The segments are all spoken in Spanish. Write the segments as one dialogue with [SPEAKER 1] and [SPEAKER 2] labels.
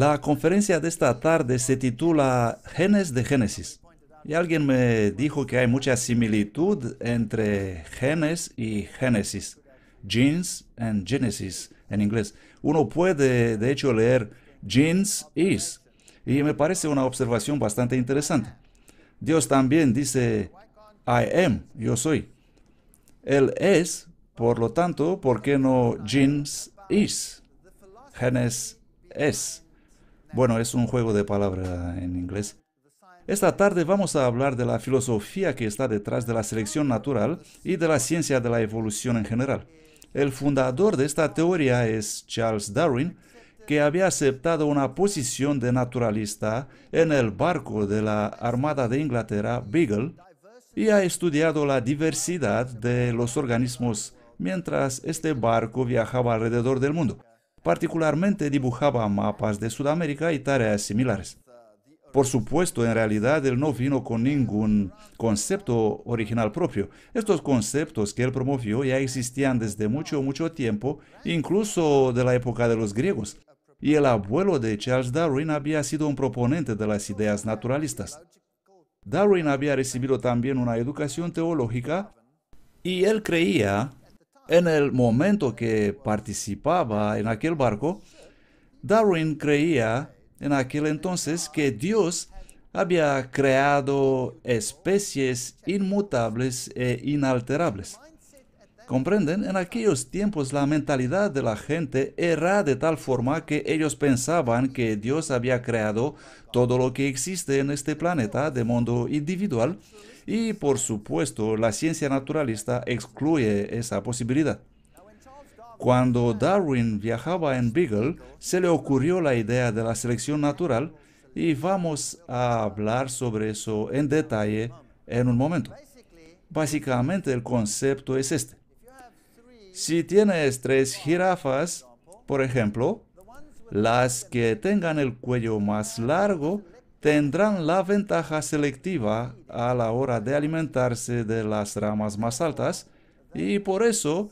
[SPEAKER 1] La conferencia de esta tarde se titula Genes de Génesis. Y alguien me dijo que hay mucha similitud entre genes y génesis. Genes and Genesis en inglés. Uno puede, de hecho, leer genes is. Y me parece una observación bastante interesante. Dios también dice I am, yo soy. Él es, por lo tanto, ¿por qué no genes is? Genes es. Bueno, es un juego de palabras en inglés. Esta tarde vamos a hablar de la filosofía que está detrás de la selección natural y de la ciencia de la evolución en general. El fundador de esta teoría es Charles Darwin, que había aceptado una posición de naturalista en el barco de la Armada de Inglaterra Beagle y ha estudiado la diversidad de los organismos mientras este barco viajaba alrededor del mundo. Particularmente dibujaba mapas de Sudamérica y tareas similares. Por supuesto, en realidad él no vino con ningún concepto original propio. Estos conceptos que él promovió ya existían desde mucho, mucho tiempo, incluso de la época de los griegos. Y el abuelo de Charles Darwin había sido un proponente de las ideas naturalistas. Darwin había recibido también una educación teológica y él creía en el momento que participaba en aquel barco, Darwin creía en aquel entonces que Dios había creado especies inmutables e inalterables. ¿Comprenden? En aquellos tiempos la mentalidad de la gente era de tal forma que ellos pensaban que Dios había creado todo lo que existe en este planeta de mundo individual y por supuesto, la ciencia naturalista excluye esa posibilidad. Cuando Darwin viajaba en Beagle, se le ocurrió la idea de la selección natural y vamos a hablar sobre eso en detalle en un momento. Básicamente el concepto es este. Si tienes tres jirafas, por ejemplo, las que tengan el cuello más largo tendrán la ventaja selectiva a la hora de alimentarse de las ramas más altas y por eso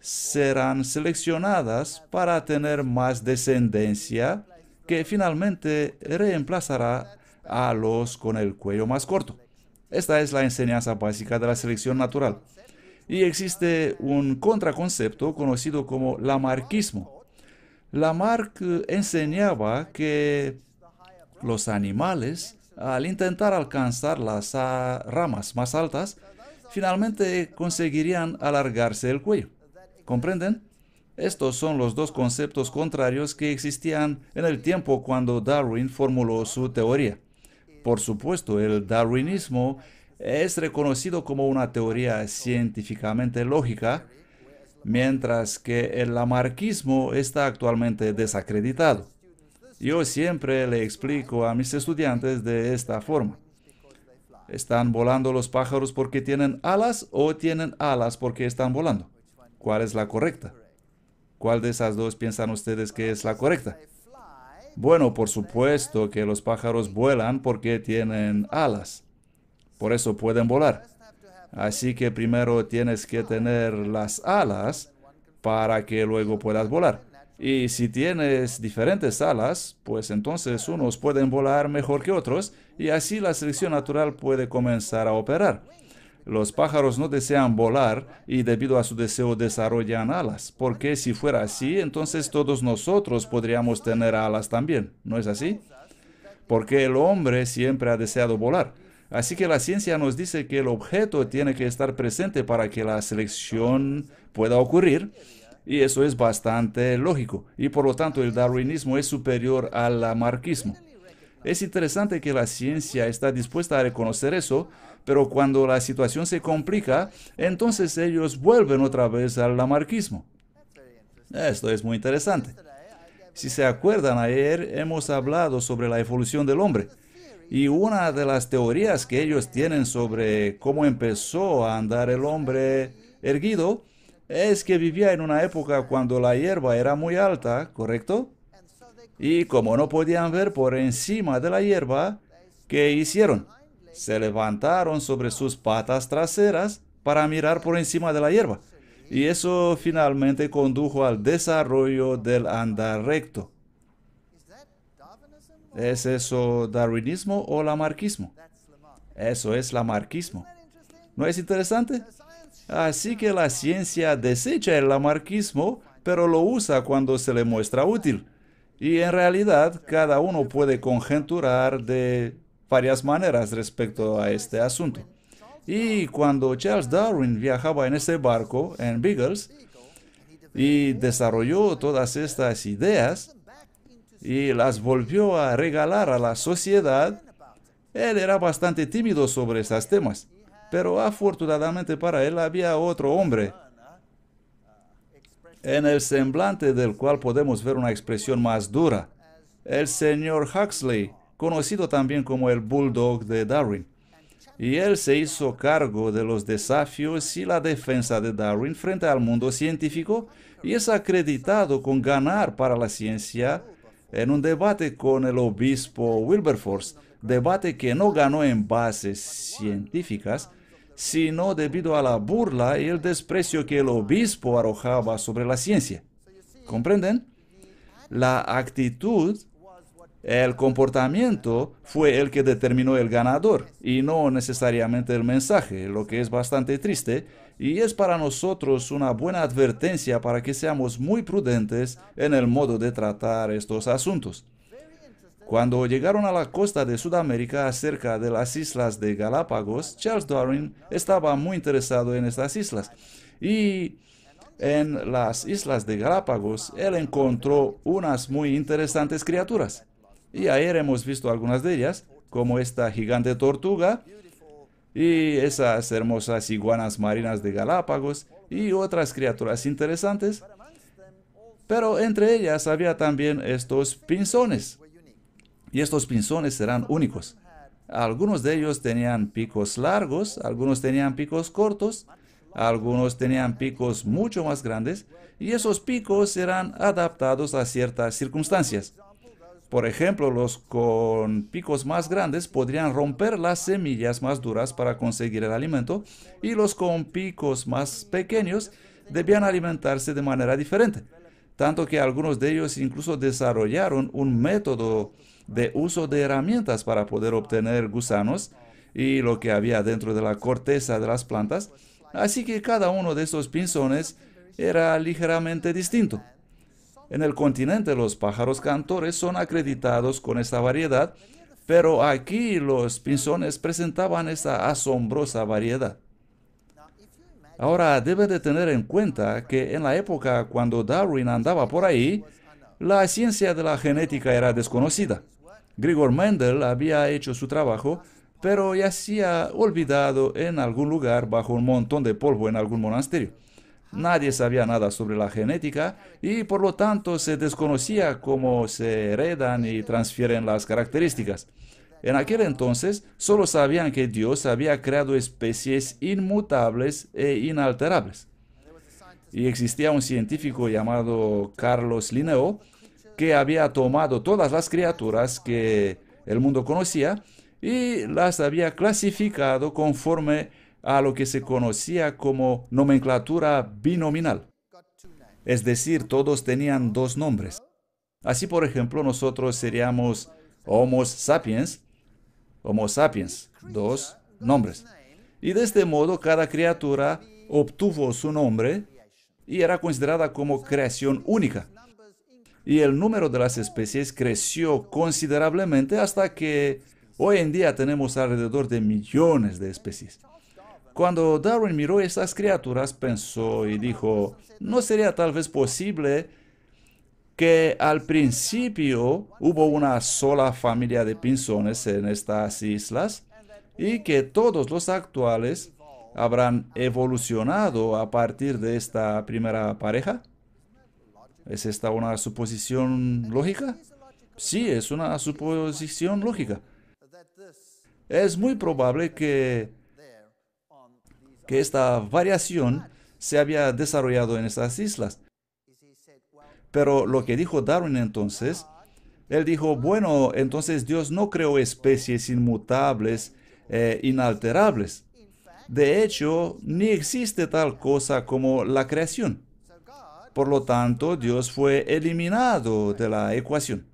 [SPEAKER 1] serán seleccionadas para tener más descendencia que finalmente reemplazará a los con el cuello más corto. Esta es la enseñanza básica de la selección natural. Y existe un contraconcepto conocido como lamarquismo. Lamarck enseñaba que los animales, al intentar alcanzar las ah, ramas más altas, finalmente conseguirían alargarse el cuello. ¿Comprenden? Estos son los dos conceptos contrarios que existían en el tiempo cuando Darwin formuló su teoría. Por supuesto, el darwinismo es reconocido como una teoría científicamente lógica, mientras que el lamarquismo está actualmente desacreditado. Yo siempre le explico a mis estudiantes de esta forma. ¿Están volando los pájaros porque tienen alas o tienen alas porque están volando? ¿Cuál es la correcta? ¿Cuál de esas dos piensan ustedes que es la correcta? Bueno, por supuesto que los pájaros vuelan porque tienen alas. Por eso pueden volar. Así que primero tienes que tener las alas para que luego puedas volar. Y si tienes diferentes alas, pues entonces unos pueden volar mejor que otros y así la selección natural puede comenzar a operar. Los pájaros no desean volar y debido a su deseo desarrollan alas, porque si fuera así, entonces todos nosotros podríamos tener alas también, ¿no es así? Porque el hombre siempre ha deseado volar. Así que la ciencia nos dice que el objeto tiene que estar presente para que la selección pueda ocurrir y eso es bastante lógico, y por lo tanto el darwinismo es superior al lamarquismo. Es interesante que la ciencia está dispuesta a reconocer eso, pero cuando la situación se complica, entonces ellos vuelven otra vez al lamarquismo. Esto es muy interesante. Si se acuerdan, ayer hemos hablado sobre la evolución del hombre. Y una de las teorías que ellos tienen sobre cómo empezó a andar el hombre erguido es que vivía en una época cuando la hierba era muy alta, ¿correcto? Y como no podían ver por encima de la hierba, ¿qué hicieron? Se levantaron sobre sus patas traseras para mirar por encima de la hierba. Y eso finalmente condujo al desarrollo del andar recto. ¿Es eso darwinismo o lamarquismo? Eso es lamarquismo. ¿No es interesante? Así que la ciencia desecha el lamarquismo, pero lo usa cuando se le muestra útil. Y en realidad cada uno puede conjeturar de varias maneras respecto a este asunto. Y cuando Charles Darwin viajaba en ese barco, en Beagles, y desarrolló todas estas ideas y las volvió a regalar a la sociedad, él era bastante tímido sobre estos temas. Pero afortunadamente para él había otro hombre en el semblante del cual podemos ver una expresión más dura, el señor Huxley, conocido también como el Bulldog de Darwin. Y él se hizo cargo de los desafíos y la defensa de Darwin frente al mundo científico y es acreditado con ganar para la ciencia en un debate con el obispo Wilberforce, debate que no ganó en bases científicas, sino debido a la burla y el desprecio que el obispo arrojaba sobre la ciencia. ¿Comprenden? La actitud, el comportamiento fue el que determinó el ganador y no necesariamente el mensaje, lo que es bastante triste y es para nosotros una buena advertencia para que seamos muy prudentes en el modo de tratar estos asuntos. Cuando llegaron a la costa de Sudamérica cerca de las islas de Galápagos, Charles Darwin estaba muy interesado en estas islas y en las islas de Galápagos él encontró unas muy interesantes criaturas. Y ayer hemos visto algunas de ellas, como esta gigante tortuga y esas hermosas iguanas marinas de Galápagos y otras criaturas interesantes. Pero entre ellas había también estos pinzones y estos pinzones serán únicos. Algunos de ellos tenían picos largos, algunos tenían picos cortos, algunos tenían picos mucho más grandes y esos picos eran adaptados a ciertas circunstancias. Por ejemplo, los con picos más grandes podrían romper las semillas más duras para conseguir el alimento y los con picos más pequeños debían alimentarse de manera diferente tanto que algunos de ellos incluso desarrollaron un método de uso de herramientas para poder obtener gusanos y lo que había dentro de la corteza de las plantas, así que cada uno de estos pinzones era ligeramente distinto. En el continente los pájaros cantores son acreditados con esta variedad, pero aquí los pinzones presentaban esta asombrosa variedad. Ahora, debe de tener en cuenta que en la época cuando Darwin andaba por ahí, la ciencia de la genética era desconocida. Gregor Mendel había hecho su trabajo, pero ya se había olvidado en algún lugar bajo un montón de polvo en algún monasterio. Nadie sabía nada sobre la genética y por lo tanto se desconocía cómo se heredan y transfieren las características. En aquel entonces solo sabían que Dios había creado especies inmutables e inalterables. Y existía un científico llamado Carlos Linneo que había tomado todas las criaturas que el mundo conocía y las había clasificado conforme a lo que se conocía como nomenclatura binominal. Es decir, todos tenían dos nombres. Así, por ejemplo, nosotros seríamos Homo sapiens Homo sapiens, dos nombres. Y de este modo cada criatura obtuvo su nombre y era considerada como creación única. Y el número de las especies creció considerablemente hasta que hoy en día tenemos alrededor de millones de especies. Cuando Darwin miró estas criaturas, pensó y dijo, ¿no sería tal vez posible que al principio hubo una sola familia de pinzones en estas islas y que todos los actuales habrán evolucionado a partir de esta primera pareja? ¿Es esta una suposición lógica? Sí, es una suposición lógica. Es muy probable que, que esta variación se había desarrollado en estas islas pero lo que dijo Darwin entonces, él dijo, bueno, entonces Dios no creó especies inmutables, e inalterables. De hecho, ni existe tal cosa como la creación. Por lo tanto, Dios fue eliminado de la ecuación.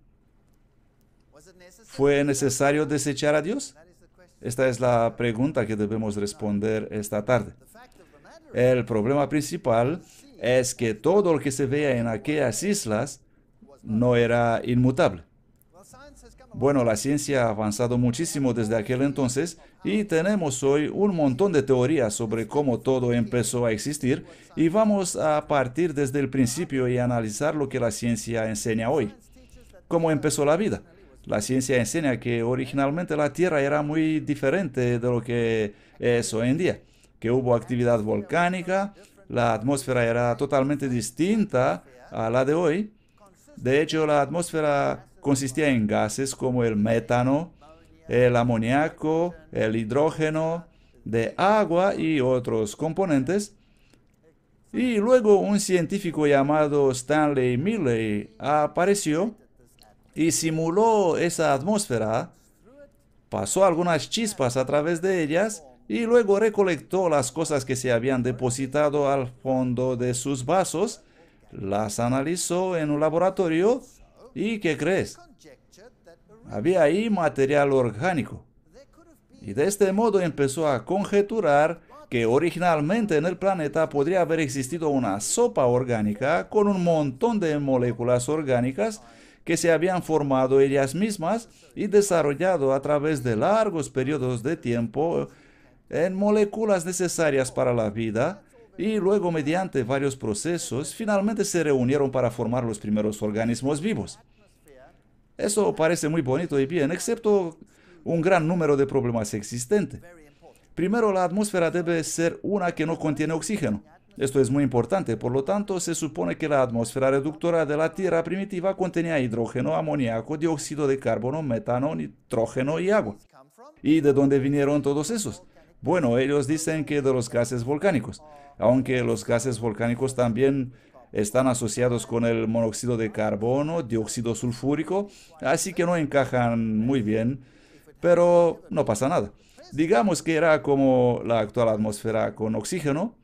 [SPEAKER 1] ¿Fue necesario desechar a Dios? Esta es la pregunta que debemos responder esta tarde. El problema principal es que todo lo que se veía en aquellas islas no era inmutable. Bueno, la ciencia ha avanzado muchísimo desde aquel entonces y tenemos hoy un montón de teorías sobre cómo todo empezó a existir y vamos a partir desde el principio y analizar lo que la ciencia enseña hoy. ¿Cómo empezó la vida? La ciencia enseña que originalmente la Tierra era muy diferente de lo que es hoy en día que hubo actividad volcánica, la atmósfera era totalmente distinta a la de hoy. De hecho, la atmósfera consistía en gases como el metano, el amoníaco, el hidrógeno, de agua y otros componentes. Y luego un científico llamado Stanley Milley apareció y simuló esa atmósfera, pasó algunas chispas a través de ellas y luego recolectó las cosas que se habían depositado al fondo de sus vasos, las analizó en un laboratorio y ¿qué crees? Había ahí material orgánico. Y de este modo empezó a conjeturar que originalmente en el planeta podría haber existido una sopa orgánica con un montón de moléculas orgánicas que se habían formado ellas mismas y desarrollado a través de largos periodos de tiempo en moléculas necesarias para la vida y luego mediante varios procesos finalmente se reunieron para formar los primeros organismos vivos. Eso parece muy bonito y bien, excepto un gran número de problemas existentes. Primero, la atmósfera debe ser una que no contiene oxígeno. Esto es muy importante, por lo tanto, se supone que la atmósfera reductora de la Tierra primitiva contenía hidrógeno, amoníaco, dióxido de carbono, metano, nitrógeno y agua. ¿Y de dónde vinieron todos esos? Bueno, ellos dicen que de los gases volcánicos, aunque los gases volcánicos también están asociados con el monóxido de carbono, dióxido sulfúrico, así que no encajan muy bien, pero no pasa nada. Digamos que era como la actual atmósfera con oxígeno,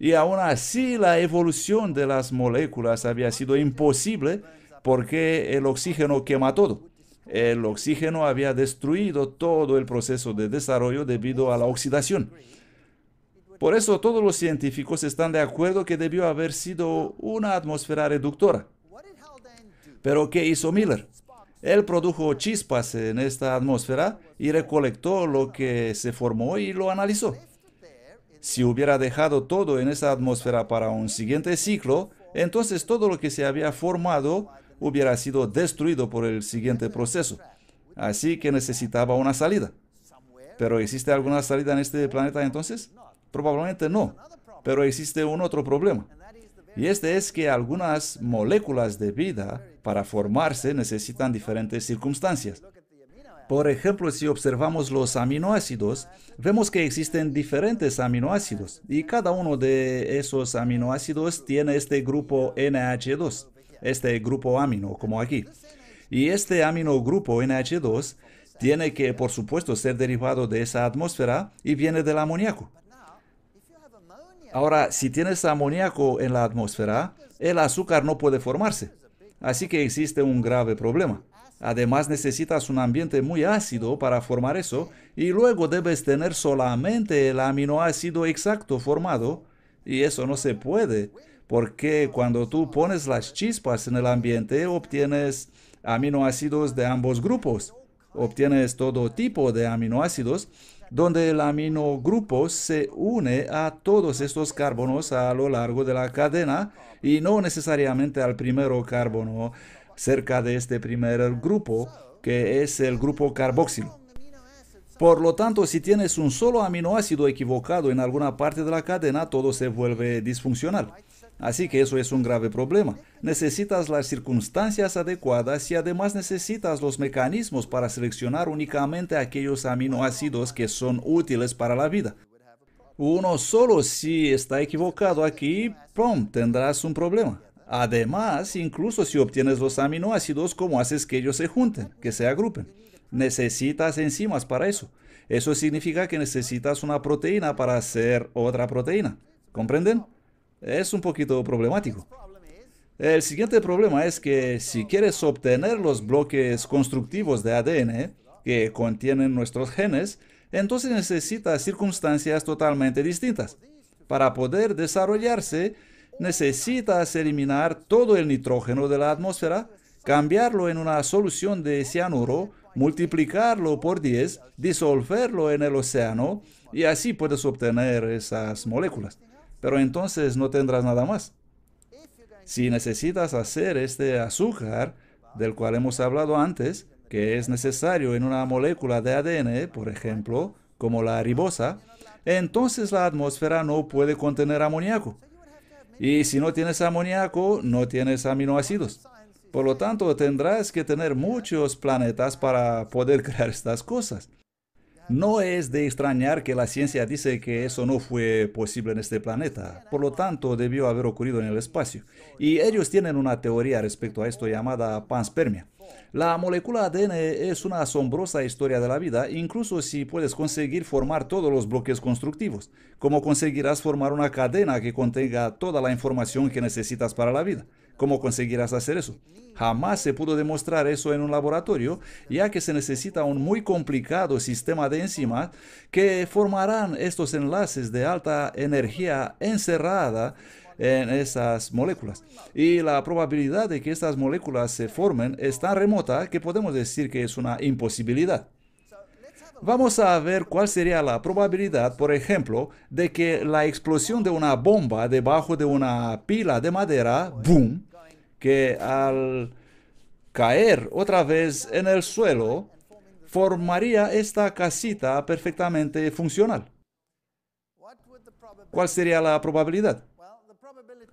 [SPEAKER 1] y aún así la evolución de las moléculas había sido imposible porque el oxígeno quema todo el oxígeno había destruido todo el proceso de desarrollo debido a la oxidación. Por eso todos los científicos están de acuerdo que debió haber sido una atmósfera reductora. Pero ¿qué hizo Miller? Él produjo chispas en esta atmósfera y recolectó lo que se formó y lo analizó. Si hubiera dejado todo en esa atmósfera para un siguiente ciclo, entonces todo lo que se había formado hubiera sido destruido por el siguiente proceso. Así que necesitaba una salida. ¿Pero existe alguna salida en este planeta entonces? Probablemente no. Pero existe un otro problema. Y este es que algunas moléculas de vida para formarse necesitan diferentes circunstancias. Por ejemplo, si observamos los aminoácidos, vemos que existen diferentes aminoácidos y cada uno de esos aminoácidos tiene este grupo NH2 este grupo amino, como aquí. Y este amino grupo NH2 tiene que, por supuesto, ser derivado de esa atmósfera y viene del amoníaco. Ahora, si tienes amoníaco en la atmósfera, el azúcar no puede formarse. Así que existe un grave problema. Además, necesitas un ambiente muy ácido para formar eso y luego debes tener solamente el aminoácido exacto formado y eso no se puede porque cuando tú pones las chispas en el ambiente, obtienes aminoácidos de ambos grupos. Obtienes todo tipo de aminoácidos, donde el aminogrupo se une a todos estos carbonos a lo largo de la cadena y no necesariamente al primero carbono cerca de este primer grupo, que es el grupo carboxilo. Por lo tanto, si tienes un solo aminoácido equivocado en alguna parte de la cadena, todo se vuelve disfuncional. Así que eso es un grave problema. Necesitas las circunstancias adecuadas y además necesitas los mecanismos para seleccionar únicamente aquellos aminoácidos que son útiles para la vida. Uno solo si está equivocado aquí, ¡pum!, tendrás un problema. Además, incluso si obtienes los aminoácidos, ¿cómo haces que ellos se junten, que se agrupen? Necesitas enzimas para eso. Eso significa que necesitas una proteína para hacer otra proteína. ¿Comprenden? es un poquito problemático. El siguiente problema es que si quieres obtener los bloques constructivos de ADN que contienen nuestros genes, entonces necesitas circunstancias totalmente distintas. Para poder desarrollarse, necesitas eliminar todo el nitrógeno de la atmósfera, cambiarlo en una solución de cianuro, multiplicarlo por 10, disolverlo en el océano y así puedes obtener esas moléculas pero entonces no tendrás nada más. Si necesitas hacer este azúcar, del cual hemos hablado antes, que es necesario en una molécula de ADN, por ejemplo, como la ribosa, entonces la atmósfera no puede contener amoníaco. Y si no tienes amoníaco, no tienes aminoácidos. Por lo tanto, tendrás que tener muchos planetas para poder crear estas cosas. No es de extrañar que la ciencia dice que eso no fue posible en este planeta, por lo tanto debió haber ocurrido en el espacio. Y ellos tienen una teoría respecto a esto llamada panspermia. La molécula ADN es una asombrosa historia de la vida, incluso si puedes conseguir formar todos los bloques constructivos, como conseguirás formar una cadena que contenga toda la información que necesitas para la vida. ¿Cómo conseguirás hacer eso? Jamás se pudo demostrar eso en un laboratorio, ya que se necesita un muy complicado sistema de enzimas que formarán estos enlaces de alta energía encerrada en esas moléculas. Y la probabilidad de que estas moléculas se formen es tan remota que podemos decir que es una imposibilidad. Vamos a ver cuál sería la probabilidad, por ejemplo, de que la explosión de una bomba debajo de una pila de madera, boom, que al caer otra vez en el suelo, formaría esta casita perfectamente funcional. ¿Cuál sería la probabilidad?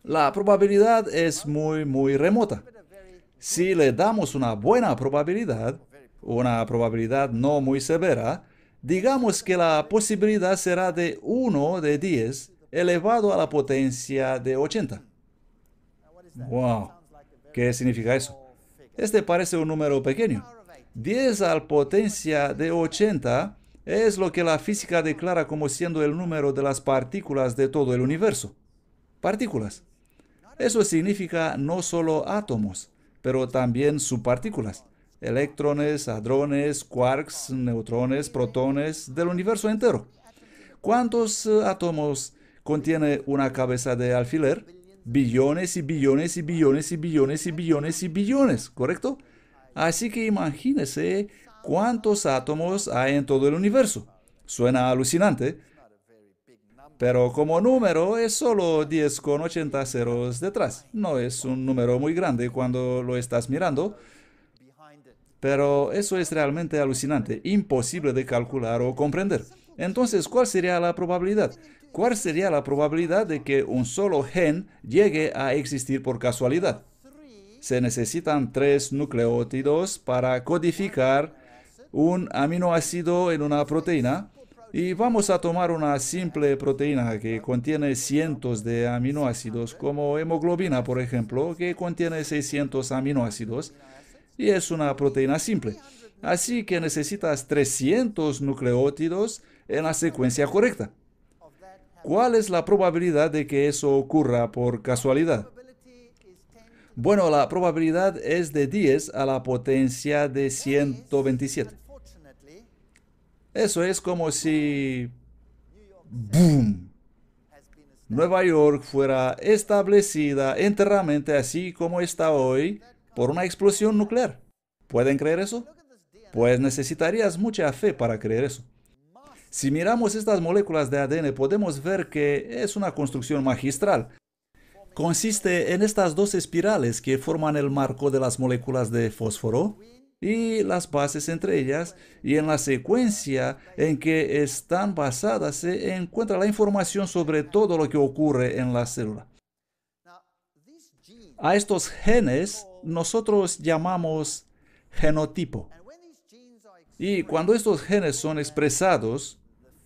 [SPEAKER 1] La probabilidad es muy, muy remota. Si le damos una buena probabilidad, una probabilidad no muy severa, digamos que la posibilidad será de 1 de 10 elevado a la potencia de 80. ¡Wow! ¿Qué significa eso? Este parece un número pequeño. 10 al potencia de 80 es lo que la física declara como siendo el número de las partículas de todo el universo. Partículas. Eso significa no solo átomos, pero también subpartículas. Electrones, hadrones, quarks, neutrones, protones, del universo entero. ¿Cuántos átomos contiene una cabeza de alfiler? billones y billones y billones y billones y billones y billones, ¿correcto? Así que imagínese cuántos átomos hay en todo el universo. Suena alucinante, pero como número es solo 10 con 80 ceros detrás. No es un número muy grande cuando lo estás mirando, pero eso es realmente alucinante, imposible de calcular o comprender. Entonces, ¿cuál sería la probabilidad? ¿Cuál sería la probabilidad de que un solo gen llegue a existir por casualidad? Se necesitan tres nucleótidos para codificar un aminoácido en una proteína. Y vamos a tomar una simple proteína que contiene cientos de aminoácidos, como hemoglobina, por ejemplo, que contiene 600 aminoácidos. Y es una proteína simple. Así que necesitas 300 nucleótidos en la secuencia correcta. ¿Cuál es la probabilidad de que eso ocurra por casualidad? Bueno, la probabilidad es de 10 a la potencia de 127. Eso es como si... Nueva York fuera establecida enteramente así como está hoy por una explosión nuclear. ¿Pueden creer eso? Pues necesitarías mucha fe para creer eso. Si miramos estas moléculas de ADN podemos ver que es una construcción magistral. Consiste en estas dos espirales que forman el marco de las moléculas de fósforo y las bases entre ellas y en la secuencia en que están basadas se encuentra la información sobre todo lo que ocurre en la célula. A estos genes nosotros llamamos genotipo. Y cuando estos genes son expresados,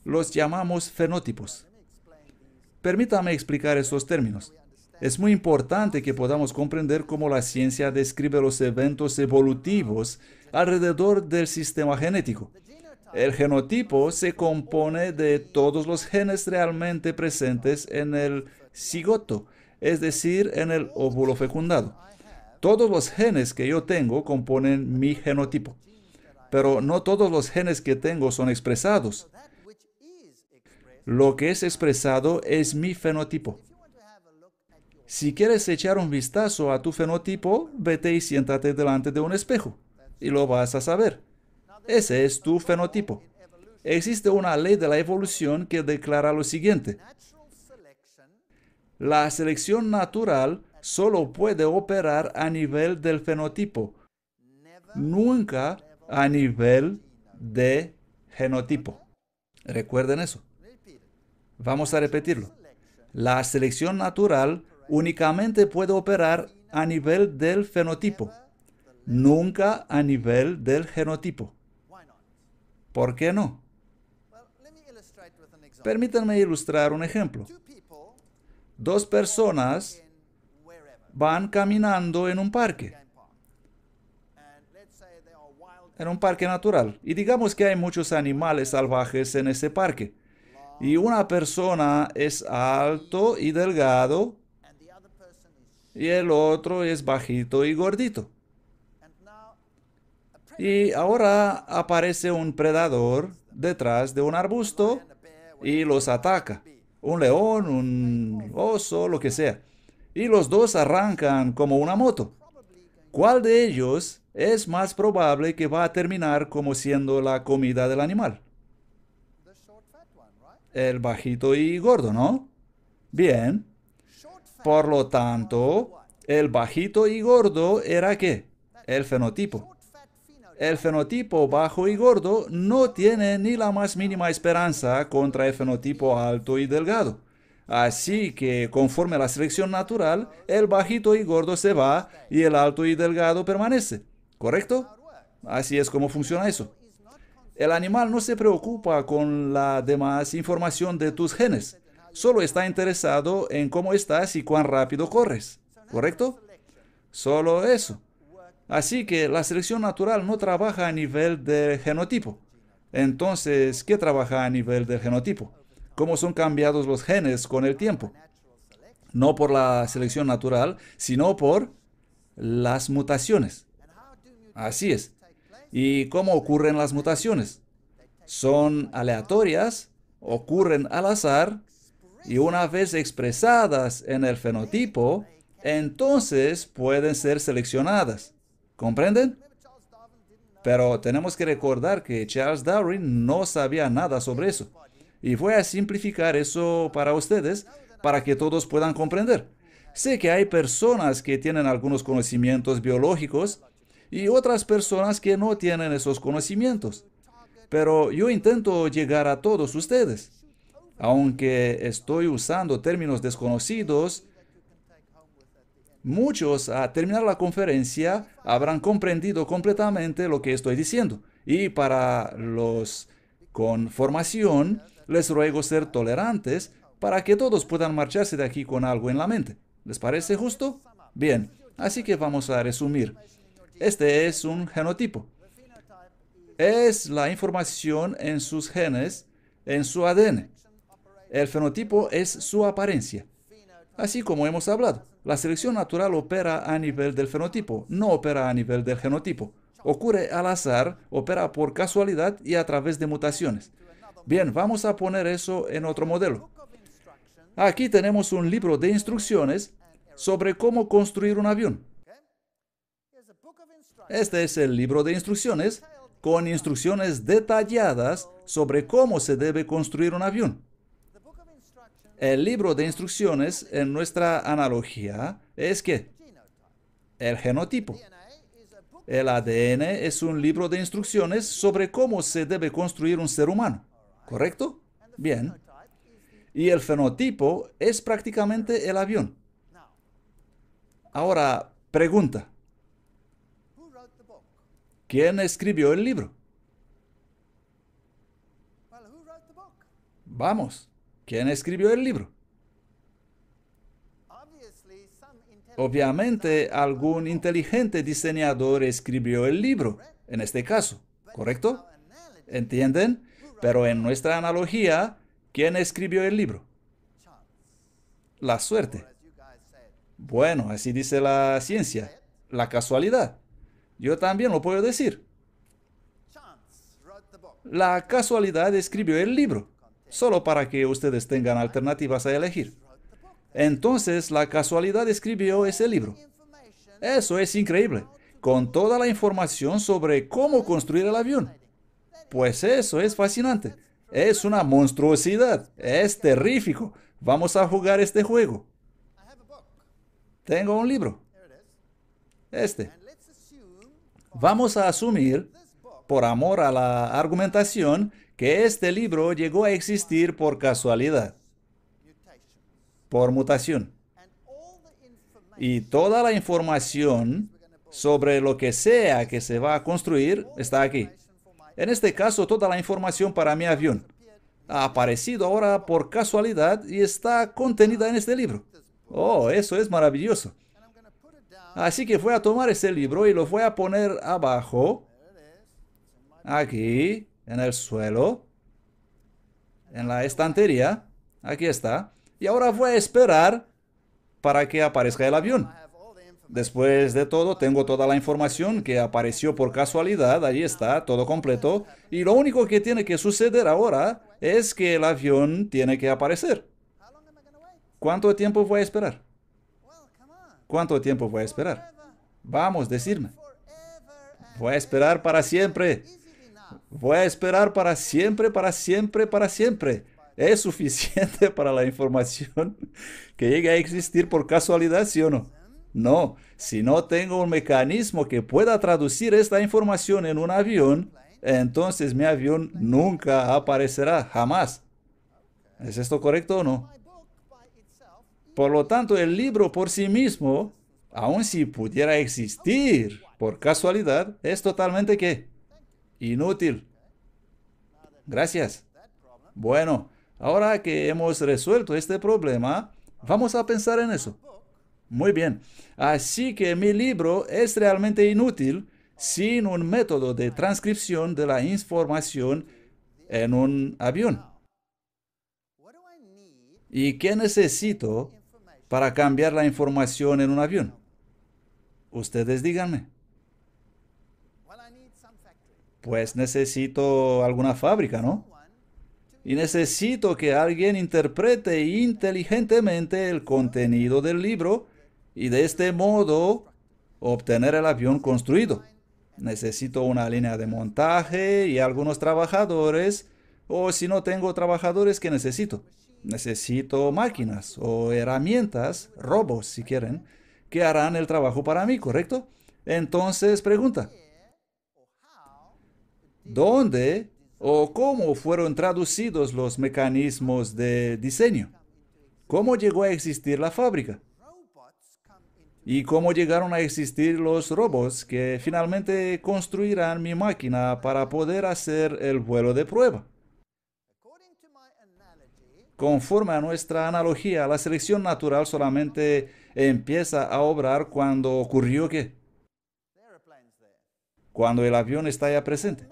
[SPEAKER 1] los llamamos fenótipos. Permítame explicar estos términos. Es muy importante que podamos comprender cómo la ciencia describe los eventos evolutivos alrededor del sistema genético. El genotipo se compone de todos los genes realmente presentes en el cigoto, es decir, en el óvulo fecundado. Todos los genes que yo tengo componen mi genotipo, pero no todos los genes que tengo son expresados. Lo que es expresado es mi fenotipo. Si quieres echar un vistazo a tu fenotipo, vete y siéntate delante de un espejo y lo vas a saber. Ese es tu fenotipo. Existe una ley de la evolución que declara lo siguiente. La selección natural solo puede operar a nivel del fenotipo, nunca a nivel de genotipo. Recuerden eso. Vamos a repetirlo. La selección natural únicamente puede operar a nivel del fenotipo, nunca a nivel del genotipo. ¿Por qué no? Permítanme ilustrar un ejemplo. Dos personas van caminando en un parque, en un parque natural. Y digamos que hay muchos animales salvajes en ese parque y una persona es alto y delgado y el otro es bajito y gordito. Y ahora aparece un predador detrás de un arbusto y los ataca. Un león, un oso, lo que sea. Y los dos arrancan como una moto. ¿Cuál de ellos es más probable que va a terminar como siendo la comida del animal? el bajito y gordo, ¿no? Bien. Por lo tanto, el bajito y gordo era qué? El fenotipo. El fenotipo bajo y gordo no tiene ni la más mínima esperanza contra el fenotipo alto y delgado. Así que conforme a la selección natural, el bajito y gordo se va y el alto y delgado permanece. ¿Correcto? Así es como funciona eso. El animal no se preocupa con la demás información de tus genes. Solo está interesado en cómo estás y cuán rápido corres. ¿Correcto? Solo eso. Así que la selección natural no trabaja a nivel del genotipo. Entonces, ¿qué trabaja a nivel del genotipo? ¿Cómo son cambiados los genes con el tiempo? No por la selección natural, sino por las mutaciones. Así es. ¿Y cómo ocurren las mutaciones? ¿Son aleatorias? ¿Ocurren al azar? Y una vez expresadas en el fenotipo, entonces pueden ser seleccionadas. ¿Comprenden? Pero tenemos que recordar que Charles Darwin no sabía nada sobre eso. Y voy a simplificar eso para ustedes, para que todos puedan comprender. Sé que hay personas que tienen algunos conocimientos biológicos y otras personas que no tienen esos conocimientos. Pero yo intento llegar a todos ustedes. Aunque estoy usando términos desconocidos, muchos a terminar la conferencia habrán comprendido completamente lo que estoy diciendo. Y para los con formación, les ruego ser tolerantes para que todos puedan marcharse de aquí con algo en la mente. ¿Les parece justo? Bien, así que vamos a resumir. Este es un genotipo. Es la información en sus genes, en su ADN. El fenotipo es su apariencia. Así como hemos hablado, la selección natural opera a nivel del fenotipo, no opera a nivel del genotipo. Ocurre al azar, opera por casualidad y a través de mutaciones. Bien, vamos a poner eso en otro modelo. Aquí tenemos un libro de instrucciones sobre cómo construir un avión. Este es el libro de instrucciones con instrucciones detalladas sobre cómo se debe construir un avión. El libro de instrucciones en nuestra analogía es que el genotipo. El ADN es un libro de instrucciones sobre cómo se debe construir un ser humano, ¿correcto? Bien. Y el fenotipo es prácticamente el avión. Ahora, pregunta. ¿Quién escribió el libro? Vamos, ¿quién escribió el libro? Obviamente, algún inteligente diseñador escribió el libro, en este caso, ¿correcto? ¿Entienden? Pero en nuestra analogía, ¿quién escribió el libro? La suerte. Bueno, así dice la ciencia, la casualidad. Yo también lo puedo decir. La casualidad escribió el libro, solo para que ustedes tengan alternativas a elegir. Entonces, la casualidad escribió ese libro. Eso es increíble, con toda la información sobre cómo construir el avión. Pues eso es fascinante. Es una monstruosidad. Es terrífico. Vamos a jugar este juego. Tengo un libro. Este. Vamos a asumir, por amor a la argumentación, que este libro llegó a existir por casualidad, por mutación. Y toda la información sobre lo que sea que se va a construir está aquí. En este caso, toda la información para mi avión ha aparecido ahora por casualidad y está contenida en este libro. Oh, eso es maravilloso. Así que fue a tomar ese libro y lo fue a poner abajo, aquí, en el suelo, en la estantería. Aquí está. Y ahora voy a esperar para que aparezca el avión. Después de todo, tengo toda la información que apareció por casualidad, ahí está, todo completo. Y lo único que tiene que suceder ahora es que el avión tiene que aparecer. ¿Cuánto tiempo voy a esperar? ¿Cuánto tiempo voy a esperar? Vamos, decirme. Voy a esperar para siempre. Voy a esperar para siempre, para siempre, para siempre. ¿Es suficiente para la información que llegue a existir por casualidad, sí o no? No, si no tengo un mecanismo que pueda traducir esta información en un avión, entonces mi avión nunca aparecerá, jamás. ¿Es esto correcto o no? Por lo tanto, el libro por sí mismo, aun si pudiera existir por casualidad, es totalmente ¿qué? Inútil. Gracias. Bueno, ahora que hemos resuelto este problema, vamos a pensar en eso. Muy bien. Así que mi libro es realmente inútil sin un método de transcripción de la información en un avión. ¿Y qué necesito para cambiar la información en un avión? Ustedes díganme. Pues necesito alguna fábrica, ¿no? Y necesito que alguien interprete inteligentemente el contenido del libro y de este modo obtener el avión construido. Necesito una línea de montaje y algunos trabajadores, o si no tengo trabajadores, ¿qué necesito? Necesito máquinas o herramientas, robos si quieren, que harán el trabajo para mí, ¿correcto? Entonces pregunta, ¿dónde o cómo fueron traducidos los mecanismos de diseño? ¿Cómo llegó a existir la fábrica? ¿Y cómo llegaron a existir los robots que finalmente construirán mi máquina para poder hacer el vuelo de prueba? Conforme a nuestra analogía, la selección natural solamente empieza a obrar cuando ocurrió que cuando el avión está ya presente.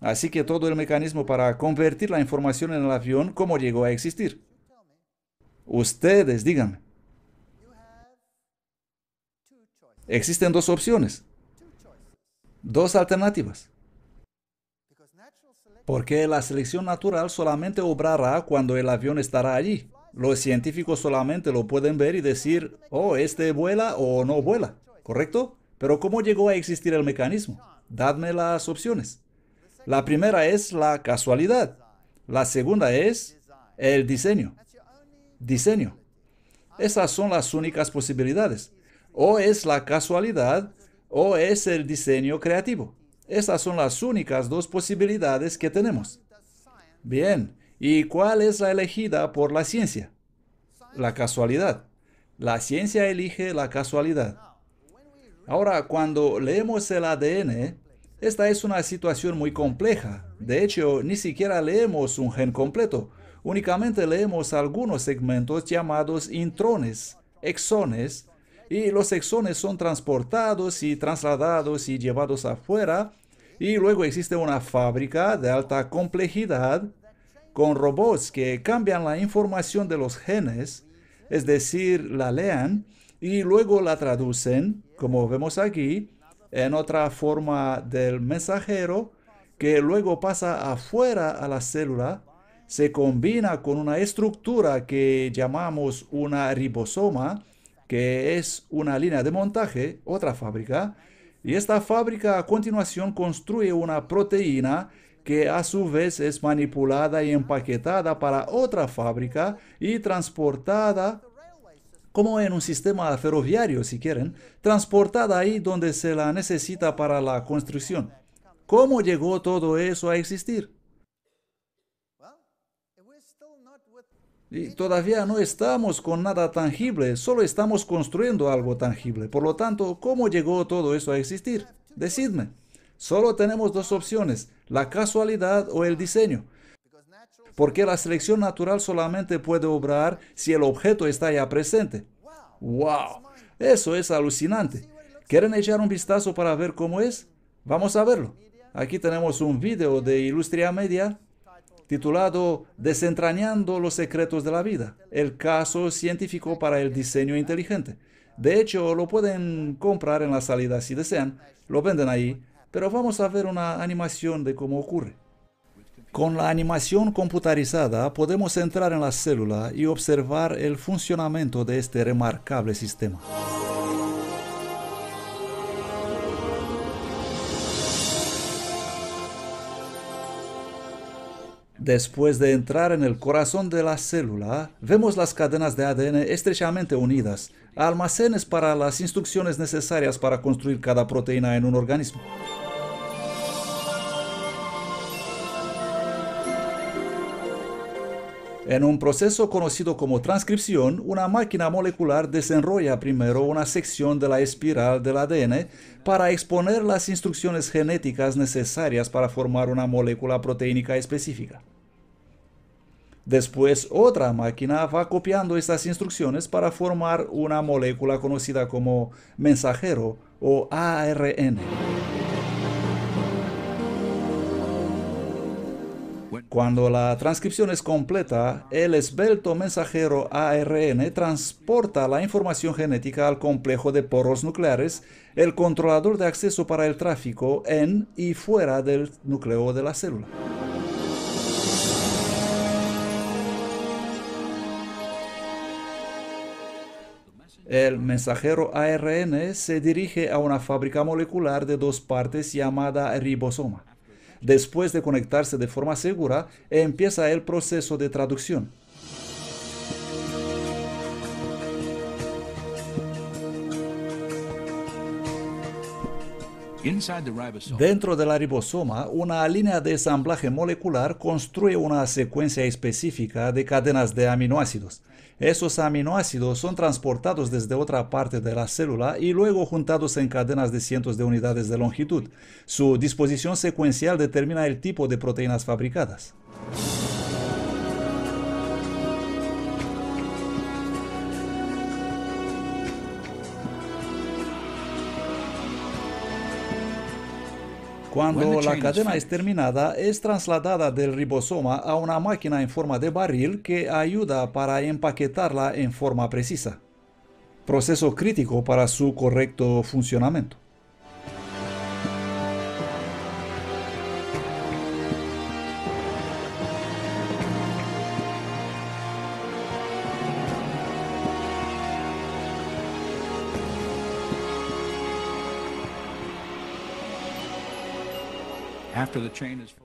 [SPEAKER 1] Así que todo el mecanismo para convertir la información en el avión, ¿cómo llegó a existir? Ustedes, díganme. Existen dos opciones, dos alternativas porque la selección natural solamente obrará cuando el avión estará allí. Los científicos solamente lo pueden ver y decir, oh, este vuela o no vuela, ¿correcto? Pero ¿cómo llegó a existir el mecanismo? Dadme las opciones. La primera es la casualidad. La segunda es el diseño. Diseño. Esas son las únicas posibilidades. O es la casualidad o es el diseño creativo. Estas son las únicas dos posibilidades que tenemos. Bien, ¿y cuál es la elegida por la ciencia? La casualidad. La ciencia elige la casualidad. Ahora, cuando leemos el ADN, esta es una situación muy compleja. De hecho, ni siquiera leemos un gen completo. Únicamente leemos algunos segmentos llamados intrones, exones, y los exones son transportados y trasladados y llevados afuera y luego existe una fábrica de alta complejidad con robots que cambian la información de los genes, es decir, la lean y luego la traducen, como vemos aquí, en otra forma del mensajero que luego pasa afuera a la célula, se combina con una estructura que llamamos una ribosoma, que es una línea de montaje, otra fábrica, y esta fábrica a continuación construye una proteína que a su vez es manipulada y empaquetada para otra fábrica y transportada como en un sistema ferroviario, si quieren, transportada ahí donde se la necesita para la construcción. ¿Cómo llegó todo eso a existir? Y todavía no estamos con nada tangible, solo estamos construyendo algo tangible. Por lo tanto, ¿cómo llegó todo eso a existir? Decidme. Solo tenemos dos opciones, la casualidad o el diseño. Porque la selección natural solamente puede obrar si el objeto está ya presente. ¡Wow! Eso es alucinante. ¿Quieren echar un vistazo para ver cómo es? Vamos a verlo. Aquí tenemos un video de Ilustria Media titulado Desentrañando los secretos de la vida, el caso científico para el diseño inteligente. De hecho, lo pueden comprar en la salida si desean, lo venden ahí, pero vamos a ver una animación de cómo ocurre. Con la animación computarizada podemos entrar en la célula y observar el funcionamiento de este remarcable sistema. Después de entrar en el corazón de la célula, vemos las cadenas de ADN estrechamente unidas, almacenes para las instrucciones necesarias para construir cada proteína en un organismo. En un proceso conocido como transcripción, una máquina molecular desenrolla primero una sección de la espiral del ADN para exponer las instrucciones genéticas necesarias para formar una molécula proteínica específica. Después otra máquina va copiando estas instrucciones para formar una molécula conocida como mensajero o ARN. Cuando la transcripción es completa, el esbelto mensajero ARN transporta la información genética al complejo de poros nucleares, el controlador de acceso para el tráfico en y fuera del núcleo de la célula. El mensajero ARN se dirige a una fábrica molecular de dos partes llamada ribosoma. Después de conectarse de forma segura, empieza el proceso de traducción. Dentro de la ribosoma, una línea de ensamblaje molecular construye una secuencia específica de cadenas de aminoácidos. Esos aminoácidos son transportados desde otra parte de la célula y luego juntados en cadenas de cientos de unidades de longitud. Su disposición secuencial determina el tipo de proteínas fabricadas. Cuando la cadena es terminada, es trasladada del ribosoma a una máquina en forma de barril que ayuda para empaquetarla en forma precisa. Proceso crítico para su correcto funcionamiento.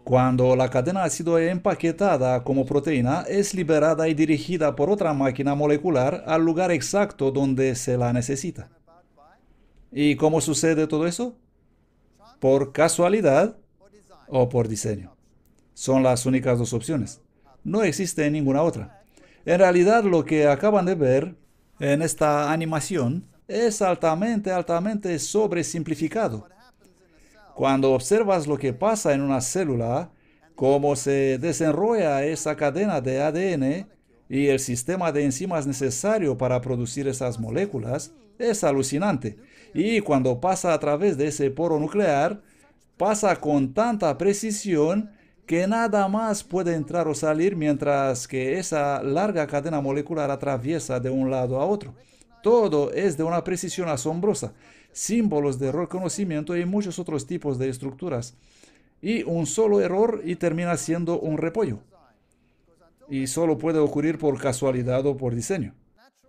[SPEAKER 1] Cuando la cadena ha sido empaquetada como proteína, es liberada y dirigida por otra máquina molecular al lugar exacto donde se la necesita. ¿Y cómo sucede todo eso? Por casualidad o por diseño. Son las únicas dos opciones. No existe ninguna otra. En realidad lo que acaban de ver en esta animación es altamente, altamente sobresimplificado cuando observas lo que pasa en una célula, cómo se desenrolla esa cadena de ADN y el sistema de enzimas necesario para producir esas moléculas, es alucinante. Y cuando pasa a través de ese poro nuclear, pasa con tanta precisión que nada más puede entrar o salir mientras que esa larga cadena molecular atraviesa de un lado a otro. Todo es de una precisión asombrosa símbolos de error, conocimiento y muchos otros tipos de estructuras. Y un solo error y termina siendo un repollo. Y solo puede ocurrir por casualidad o por diseño.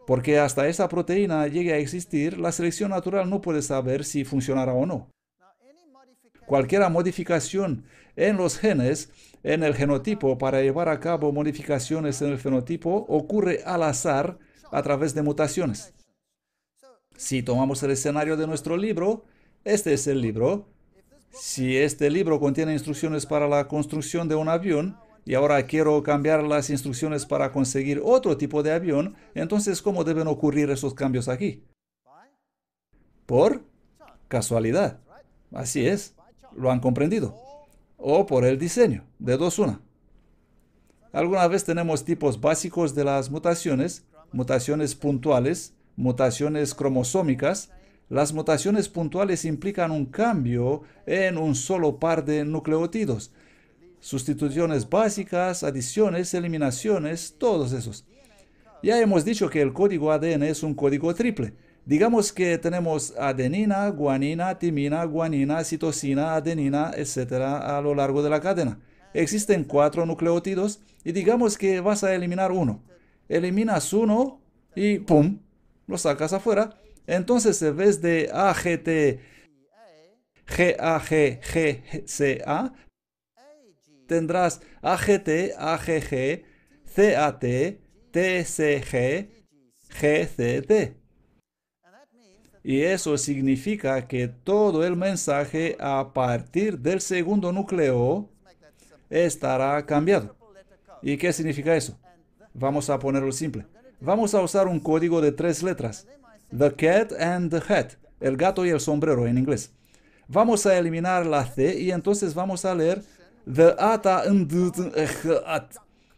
[SPEAKER 1] Porque hasta esa proteína llegue a existir, la selección natural no puede saber si funcionará o no. Cualquier modificación en los genes, en el genotipo, para llevar a cabo modificaciones en el fenotipo, ocurre al azar a través de mutaciones. Si tomamos el escenario de nuestro libro, este es el libro. Si este libro contiene instrucciones para la construcción de un avión, y ahora quiero cambiar las instrucciones para conseguir otro tipo de avión, entonces ¿cómo deben ocurrir esos cambios aquí? Por casualidad. Así es, lo han comprendido. O por el diseño, de dos una. Alguna vez tenemos tipos básicos de las mutaciones, mutaciones puntuales, mutaciones cromosómicas, las mutaciones puntuales implican un cambio en un solo par de nucleótidos. Sustituciones básicas, adiciones, eliminaciones, todos esos. Ya hemos dicho que el código ADN es un código triple. Digamos que tenemos adenina, guanina, timina, guanina, citosina, adenina, etcétera, a lo largo de la cadena. Existen cuatro nucleótidos y digamos que vas a eliminar uno. Eliminas uno y ¡pum! lo sacas afuera. Entonces, en vez de AGT, GAGGCA, tendrás AGT, AGG, CAT, TCG, GCT. Y eso significa que todo el mensaje a partir del segundo núcleo estará cambiado. ¿Y qué significa eso? Vamos a ponerlo simple. Vamos a usar un código de tres letras. The cat and the hat. El gato y el sombrero en inglés. Vamos a eliminar la C y entonces vamos a leer The ata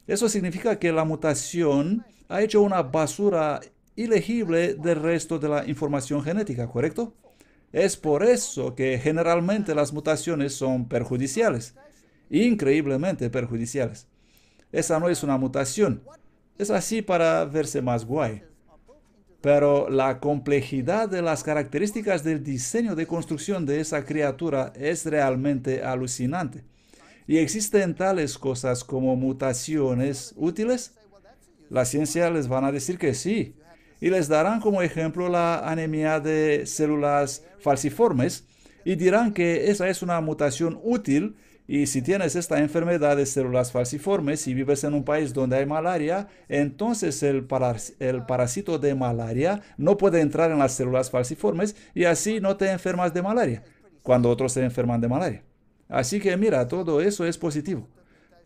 [SPEAKER 1] Eso significa que la mutación ha hecho una basura ilegible del resto de la información genética, ¿correcto? Es por eso que generalmente las mutaciones son perjudiciales, increíblemente perjudiciales. Esa no es una mutación, es así para verse más guay. Pero la complejidad de las características del diseño de construcción de esa criatura es realmente alucinante. Y existen tales cosas como mutaciones útiles. La ciencia les van a decir que sí. Y les darán como ejemplo la anemia de células falciformes y dirán que esa es una mutación útil y si tienes esta enfermedad de células falciformes y vives en un país donde hay malaria, entonces el, parásito de malaria no puede entrar en las células falciformes y así no te enfermas de malaria cuando otros se enferman de malaria. Así que mira, todo eso es positivo.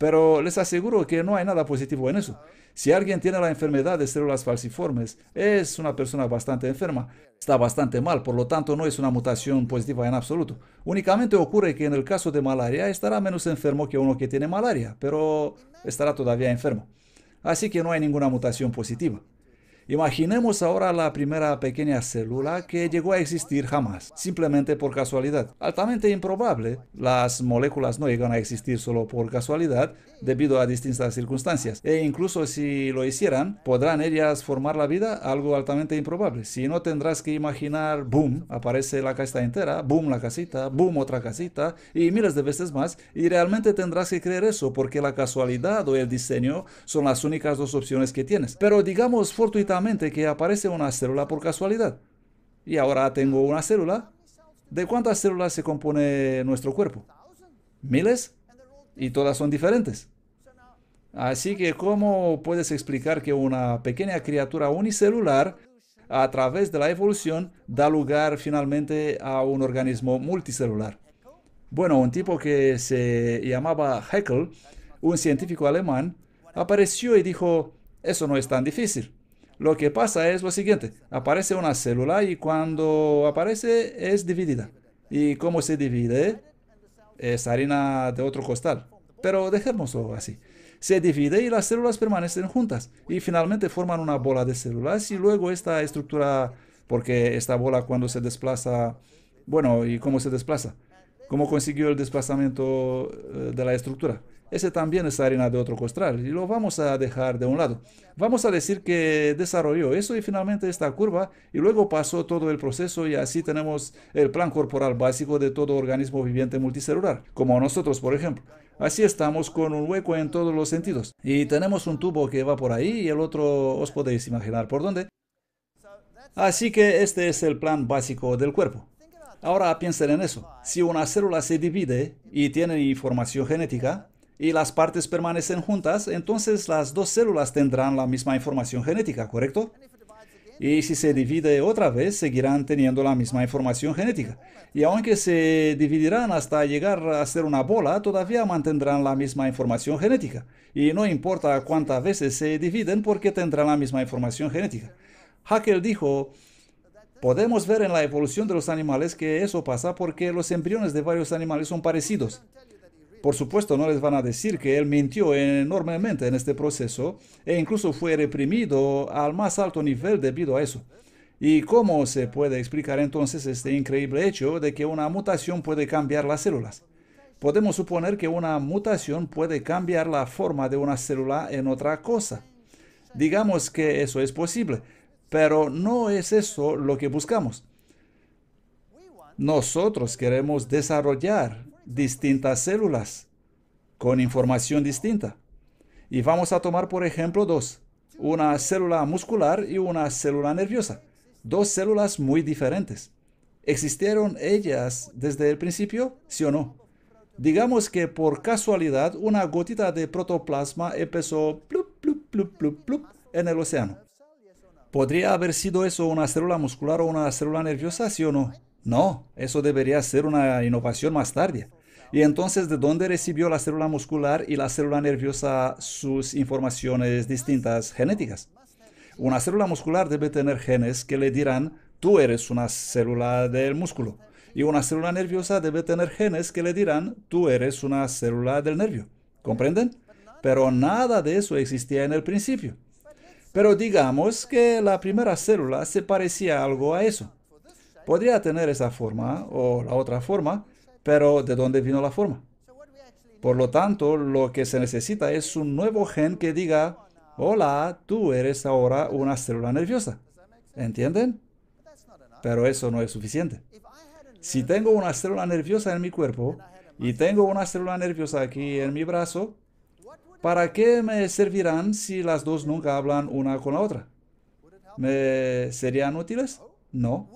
[SPEAKER 1] Pero les aseguro que no hay nada positivo en eso. Si alguien tiene la enfermedad de células falciformes, es una persona bastante enferma, está bastante mal, por lo tanto no es una mutación positiva en absoluto. Únicamente ocurre que en el caso de malaria estará menos enfermo que uno que tiene malaria, pero estará todavía enfermo. Así que no hay ninguna mutación positiva. Imaginemos ahora la primera pequeña célula que llegó a existir jamás, simplemente por casualidad. Altamente improbable, las moléculas no llegan a existir solo por casualidad, debido a distintas circunstancias. E incluso si lo hicieran, ¿podrán ellas formar la vida? Algo altamente improbable. Si no tendrás que imaginar, boom, aparece la casa entera, boom la casita, boom otra casita, y miles de veces más, y realmente tendrás que creer eso, porque la casualidad o el diseño son las únicas dos opciones que tienes. Pero digamos fortuitamente, que aparece una célula por casualidad. Y ahora tengo una célula. ¿De cuántas células se compone nuestro cuerpo? ¿Miles? Y todas son diferentes. Así que, ¿cómo puedes explicar que una pequeña criatura unicelular, a través de la evolución, da lugar finalmente a un organismo multicelular? Bueno, un tipo que se llamaba Haeckel, un científico alemán, apareció y dijo, eso no es tan difícil. Lo que pasa es lo siguiente, aparece una célula y cuando aparece es dividida. ¿Y cómo se divide? Es harina de otro costal. Pero dejémoslo así. Se divide y las células permanecen juntas y finalmente forman una bola de células y luego esta estructura, porque esta bola cuando se desplaza, bueno, ¿y cómo se desplaza? ¿Cómo consiguió el desplazamiento eh, de la estructura? ese también es harina de otro costral y lo vamos a dejar de un lado. Vamos a decir que desarrolló eso y finalmente esta curva y luego pasó todo el proceso y así tenemos el plan corporal básico de todo organismo viviente multicelular, como nosotros por ejemplo. Así estamos con un hueco en todos los sentidos y tenemos un tubo que va por ahí y el otro os podéis imaginar por dónde. Así que este es el plan básico del cuerpo. Ahora piensen en eso. Si una célula se divide y tiene información genética, y las partes permanecen juntas, entonces las dos células tendrán la misma información genética, ¿correcto? Y si se divide otra vez, seguirán teniendo la misma información genética. Y aunque se dividirán hasta llegar a ser una bola, todavía mantendrán la misma información genética. Y no importa cuántas veces se dividen porque tendrán la misma información genética. Haeckel dijo, podemos ver en la evolución de los animales que eso pasa porque los embriones de varios animales son parecidos. Por supuesto, no les van a decir que él mintió enormemente en este proceso e incluso fue reprimido al más alto nivel debido a eso. ¿Y cómo se puede explicar entonces este increíble hecho de que una mutación puede cambiar las células? Podemos suponer que una mutación puede cambiar la forma de una célula en otra cosa. Digamos que eso es posible, pero no es eso lo que buscamos. Nosotros queremos desarrollar distintas células con información distinta. Y vamos a tomar, por ejemplo, dos. Una célula muscular y una célula nerviosa. Dos células muy diferentes. ¿Existieron ellas desde el principio? ¿Sí o no? Digamos que por casualidad una gotita de protoplasma empezó plup, plup, en el océano. ¿Podría haber sido eso una célula muscular o una célula nerviosa? ¿Sí o no? No, eso debería ser una innovación más tarde. Y entonces, ¿de dónde recibió la célula muscular y la célula nerviosa sus informaciones distintas genéticas? Una célula muscular debe tener genes que le dirán, tú eres una célula del músculo. Y una célula nerviosa debe tener genes que le dirán, tú eres una célula del nervio. ¿Comprenden? Pero nada de eso existía en el principio. Pero digamos que la primera célula se parecía algo a eso. Podría tener esa forma ¿eh? o la otra forma, pero ¿de dónde vino la forma? Por lo tanto, lo que se necesita es un nuevo gen que diga, hola, tú eres ahora una célula nerviosa. ¿Entienden? Pero eso no es suficiente. Si tengo una célula nerviosa en mi cuerpo y tengo una célula nerviosa aquí en mi brazo, ¿para qué me servirán si las dos nunca hablan una con la otra? ¿Me serían útiles? No.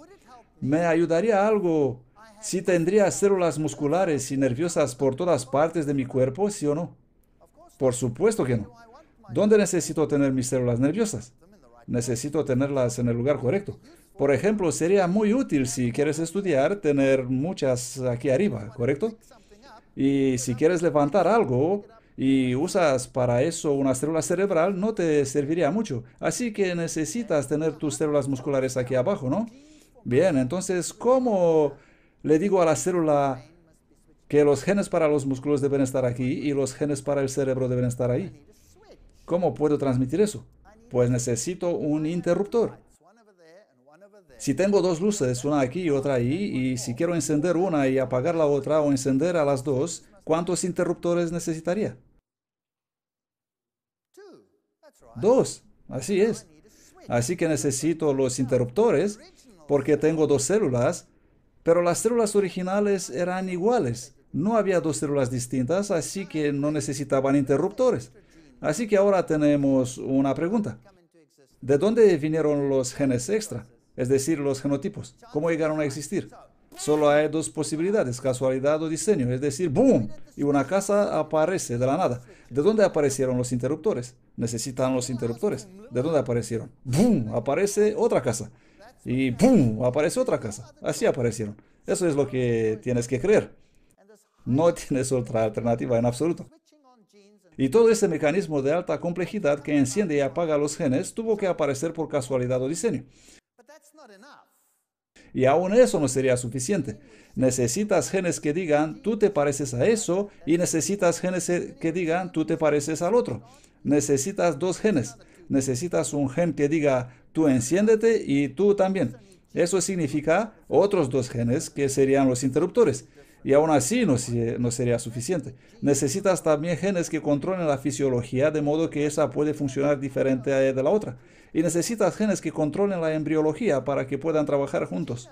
[SPEAKER 1] ¿Me ayudaría algo si tendría células musculares y nerviosas por todas partes de mi cuerpo, sí o no? Por supuesto que no. ¿Dónde necesito tener mis células nerviosas? Necesito tenerlas en el lugar correcto. Por ejemplo, sería muy útil si quieres estudiar, tener muchas aquí arriba, ¿correcto? Y si quieres levantar algo y usas para eso una célula cerebral, no te serviría mucho. Así que necesitas tener tus células musculares aquí abajo, ¿no? Bien, entonces, ¿cómo le digo a la célula que los genes para los músculos deben estar aquí y los genes para el cerebro deben estar ahí? ¿Cómo puedo transmitir eso? Pues necesito un interruptor. Si tengo dos luces, una aquí y otra ahí, y si quiero encender una y apagar la otra o encender a las dos, ¿cuántos interruptores necesitaría? Dos, así es. Así que necesito los interruptores porque tengo dos células, pero las células originales eran iguales. No había dos células distintas, así que no necesitaban interruptores. Así que ahora tenemos una pregunta. ¿De dónde vinieron los genes extra? Es decir, los genotipos. ¿Cómo llegaron a existir? Solo hay dos posibilidades, casualidad o diseño. Es decir, ¡boom! Y una casa aparece de la nada. ¿De dónde aparecieron los interruptores? Necesitan los interruptores. ¿De dónde aparecieron? ¡Boom! Aparece otra casa y ¡pum! aparece otra casa. Así aparecieron. Eso es lo que tienes que creer. No tienes otra alternativa en absoluto. Y todo ese mecanismo de alta complejidad que enciende y apaga los genes tuvo que aparecer por casualidad o diseño. Y aún eso no sería suficiente. Necesitas genes que digan, tú te pareces a eso, y necesitas genes e, que digan, tú te pareces al otro. Necesitas dos genes. Necesitas un gen que diga, tú enciéndete y tú también. Eso significa otros dos genes que serían los interruptores. Y aún así no, sería suficiente. Necesitas también genes que controlen la fisiología de modo que esa puede funcionar diferente de la otra. Y necesitas genes que controlen la embriología para que puedan trabajar juntos.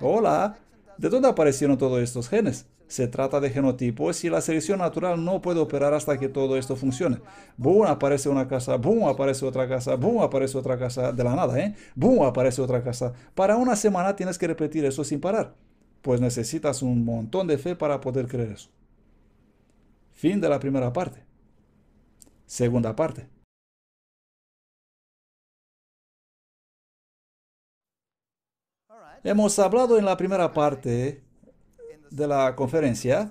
[SPEAKER 1] Hola, ¿de dónde aparecieron todos estos genes? Se trata de genotipos y la selección natural no puede operar hasta que todo esto funcione. Boom, aparece una casa, boom, aparece otra casa, boom, aparece otra casa, de la nada, ¿eh? Boom, aparece otra casa. Para una semana tienes que repetir eso sin parar, pues necesitas un montón de fe para poder creer eso. Fin de la primera parte. Segunda parte. Hemos hablado en la primera parte de la conferencia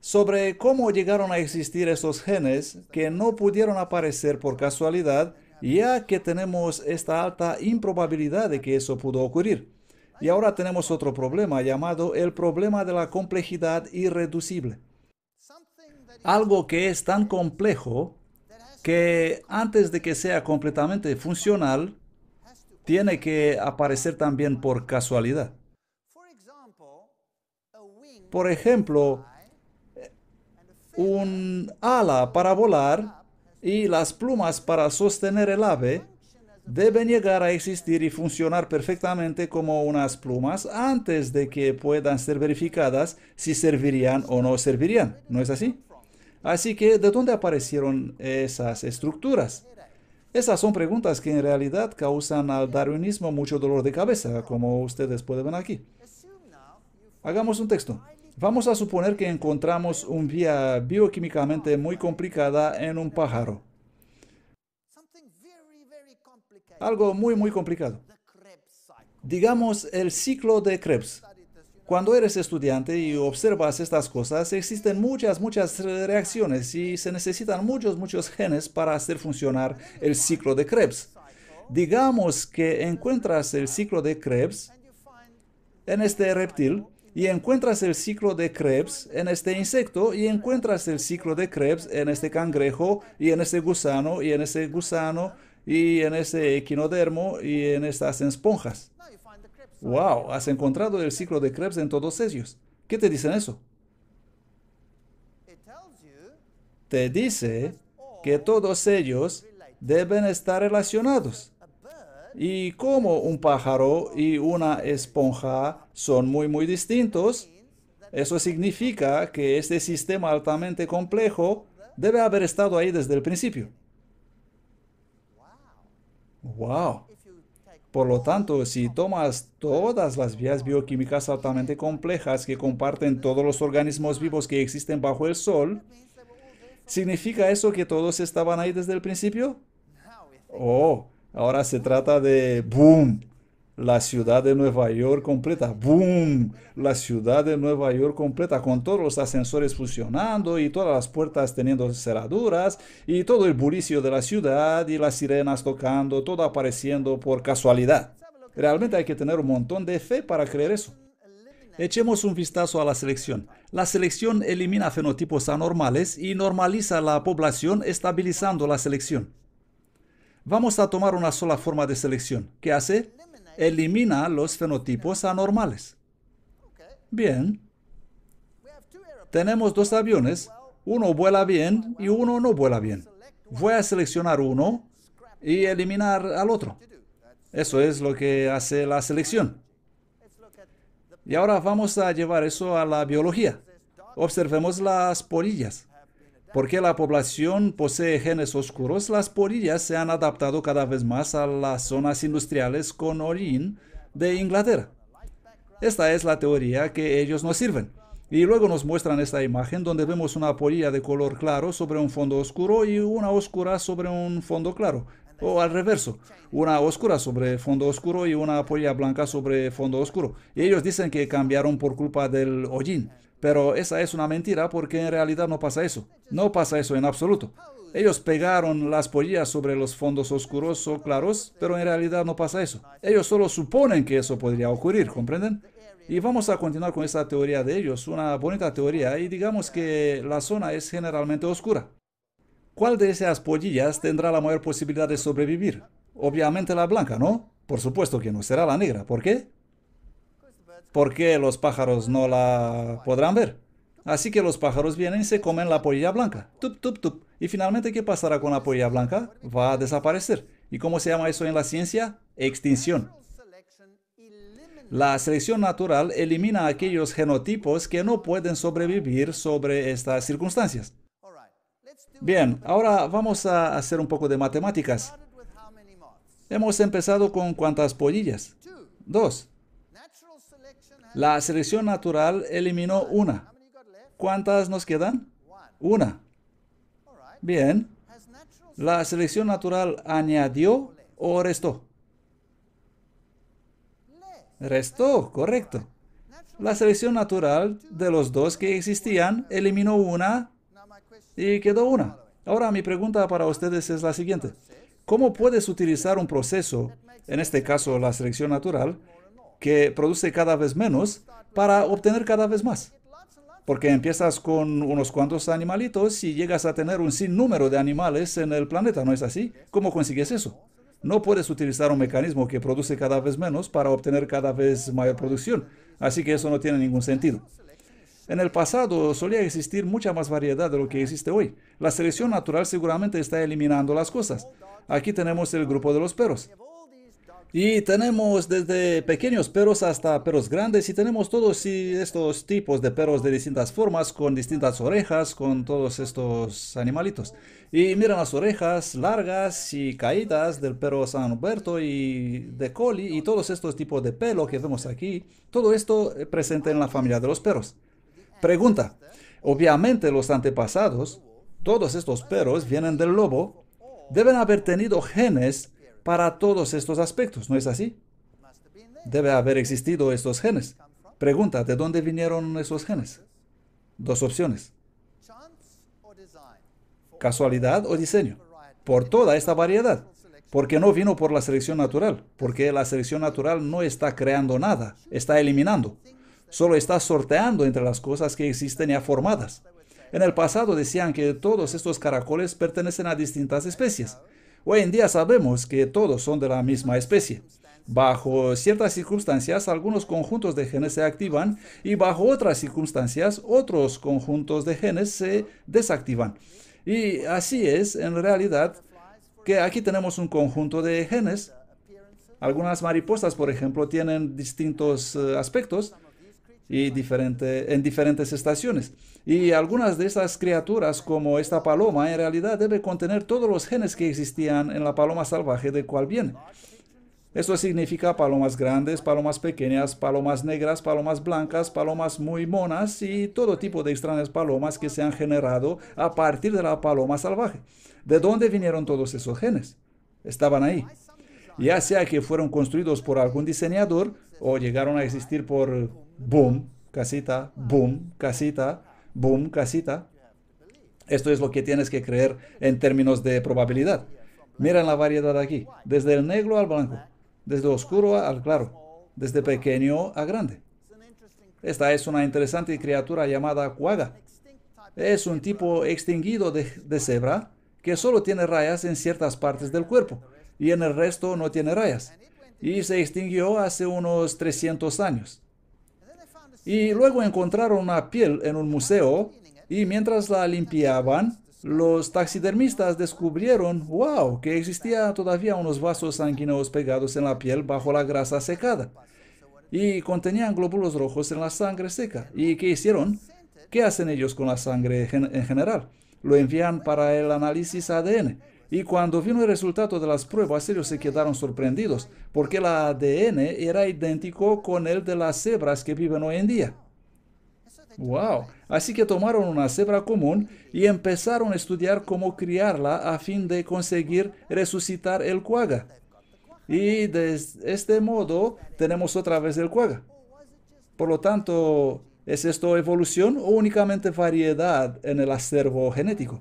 [SPEAKER 1] sobre cómo llegaron a existir esos genes que no pudieron aparecer por casualidad, ya que tenemos esta alta improbabilidad de que eso pudo ocurrir. Y ahora tenemos otro problema llamado el problema de la complejidad irreducible. Algo que es tan complejo que antes de que sea completamente funcional, tiene que aparecer también por casualidad. Por ejemplo, un ala para volar y las plumas para sostener el ave deben llegar a existir y funcionar perfectamente como unas plumas antes de que puedan ser verificadas si servirían o no servirían. ¿No es así? Así que, ¿de dónde aparecieron esas estructuras? Esas son preguntas que en realidad causan al darwinismo mucho dolor de cabeza, como ustedes pueden ver aquí. Hagamos un texto. Vamos a suponer que encontramos un vía bioquímicamente muy complicada en un pájaro. Algo muy, muy complicado. Digamos el ciclo de Krebs. Cuando eres estudiante y observas estas cosas, existen muchas, muchas reacciones y se necesitan muchos, muchos genes para hacer funcionar el ciclo de Krebs. Digamos que encuentras el ciclo de Krebs en este reptil y encuentras el ciclo de Krebs en este insecto y encuentras el ciclo de Krebs en este cangrejo y en este gusano y en este gusano y en ese equinodermo y en estas esponjas. ¡Wow! Has encontrado el ciclo de Krebs en todos ellos. ¿Qué te dicen eso? Te dice que todos ellos deben estar relacionados. Y como un pájaro y una esponja son muy muy distintos, eso significa que este sistema altamente complejo debe haber estado ahí desde el principio. Wow. Por lo tanto, si tomas todas las vías bioquímicas altamente complejas que comparten todos los organismos vivos que existen bajo el sol, ¿significa eso que todos estaban ahí desde el principio? Oh, Ahora se trata de boom, la ciudad de Nueva York completa. ¡Boom! La ciudad de Nueva York completa con todos los ascensores funcionando y todas las puertas teniendo cerraduras y todo el bullicio de la ciudad y las sirenas tocando, todo apareciendo por casualidad. Realmente hay que tener un montón de fe para creer eso. Echemos un vistazo a la selección. La selección elimina fenotipos anormales y normaliza la población estabilizando la selección. Vamos a tomar una sola forma de selección. ¿Qué hace? Elimina los fenotipos anormales. Bien. Tenemos dos aviones. Uno vuela bien y uno no vuela bien. Voy a seleccionar uno y eliminar al otro. Eso es lo que hace la selección. Y ahora vamos a llevar eso a la biología. Observemos las polillas. Porque la población posee genes oscuros, las polillas se han adaptado cada vez más a las zonas industriales con hollín de Inglaterra. Esta es la teoría que ellos nos sirven. Y luego nos muestran esta imagen donde vemos una polilla de color claro sobre un fondo oscuro y una oscura sobre un fondo claro. O al reverso, una oscura sobre fondo oscuro y una polilla blanca sobre fondo oscuro. Y ellos dicen que cambiaron por culpa del hollín. Pero esa es una mentira porque en realidad no pasa eso. No pasa eso en absoluto. Ellos pegaron las pollillas sobre los fondos oscuros o claros, pero en realidad no pasa eso. Ellos solo suponen que eso podría ocurrir, ¿comprenden? Y vamos a continuar con esta teoría de ellos, una bonita teoría, y digamos que la zona es generalmente oscura. ¿Cuál de esas pollillas tendrá la mayor posibilidad de sobrevivir? Obviamente la blanca, ¿no? Por supuesto que no será la negra, ¿por qué? porque los pájaros no la podrán ver. Así que los pájaros vienen y se comen la polilla blanca. Tup, tup, tup. Y finalmente, ¿qué pasará con la polilla blanca? Va a desaparecer. ¿Y cómo se llama eso en la ciencia? Extinción. La selección natural elimina aquellos genotipos que no pueden sobrevivir sobre estas circunstancias. Bien, ahora vamos a hacer un poco de matemáticas. Hemos empezado con cuántas polillas? Dos. La selección natural eliminó una. ¿Cuántas nos quedan? Una. Bien. ¿La selección natural añadió o restó? Restó, correcto. La selección natural de los dos que existían eliminó una y quedó una. Ahora mi pregunta para ustedes es la siguiente. ¿Cómo puedes utilizar un proceso, en este caso la selección natural, que produce cada vez menos para obtener cada vez más. Porque empiezas con unos cuantos animalitos y llegas a tener un sinnúmero de animales en el planeta, ¿no es así? ¿Cómo consigues eso? No puedes utilizar un mecanismo que produce cada vez menos para obtener cada vez mayor producción. Así que eso no tiene ningún sentido. En el pasado solía existir mucha más variedad de lo que existe hoy. La selección natural seguramente está eliminando las cosas. Aquí tenemos el grupo de los perros. Y tenemos desde pequeños perros hasta perros grandes y tenemos todos estos tipos de perros de distintas formas, con distintas orejas, con todos estos animalitos. Y miren las orejas largas y caídas del perro San Humberto y de Collie y todos estos tipos de pelo que vemos aquí. Todo esto eh, presente en la familia de los perros. Pregunta. Obviamente los antepasados, todos estos perros vienen del lobo, deben haber tenido genes para todos estos aspectos, ¿no es así? Debe haber existido estos genes. Pregunta, ¿de dónde vinieron esos genes? Dos opciones. Casualidad o diseño. Por toda esta variedad. Porque no vino por la selección natural. Porque la selección natural no está creando nada. Está eliminando. Solo está sorteando entre las cosas que existen ya formadas. En el pasado decían que todos estos caracoles pertenecen a distintas especies. Hoy en día sabemos que todos son de la misma especie. Bajo ciertas circunstancias, algunos conjuntos de genes se activan y bajo otras circunstancias, otros conjuntos de genes se desactivan. Y así es, en realidad, que aquí tenemos un conjunto de genes. Algunas mariposas, por ejemplo, tienen distintos eh, aspectos y diferente, en diferentes estaciones. Y algunas de esas criaturas, como esta paloma, en realidad debe contener todos los genes que existían en la paloma salvaje de cual viene. Eso significa palomas grandes, palomas pequeñas, palomas negras, palomas blancas, palomas muy monas y todo tipo de extrañas palomas que se han generado a partir de la paloma salvaje. ¿De dónde vinieron todos esos genes? Estaban ahí ya sea que fueron construidos por algún diseñador o llegaron a existir por boom, casita, boom, casita, boom, casita. Esto es lo que tienes que creer en términos de probabilidad. Miren la variedad aquí, desde el negro al blanco, desde oscuro al claro, desde pequeño a grande. Esta es una interesante criatura llamada cuaga. Es un tipo extinguido de, de cebra que solo tiene rayas en ciertas partes del cuerpo y en el resto no tiene rayas. Y se extinguió hace unos 300 años. Y luego encontraron una piel en un museo y mientras la limpiaban, los taxidermistas descubrieron, wow, que existía todavía unos vasos sanguíneos pegados en la piel bajo la grasa secada y contenían glóbulos rojos en la sangre seca. ¿Y qué hicieron? ¿Qué hacen ellos con la sangre en general? Lo envían para el análisis ADN. Y cuando vino el resultado de las pruebas, ellos se quedaron sorprendidos porque el ADN era idéntico con el de las cebras que viven hoy en día. ¡Wow! Así que tomaron una cebra común y empezaron a estudiar cómo criarla a fin de conseguir resucitar el cuaga. Y de este modo tenemos otra vez el cuaga. Por lo tanto, ¿es esto evolución o únicamente variedad en el acervo genético?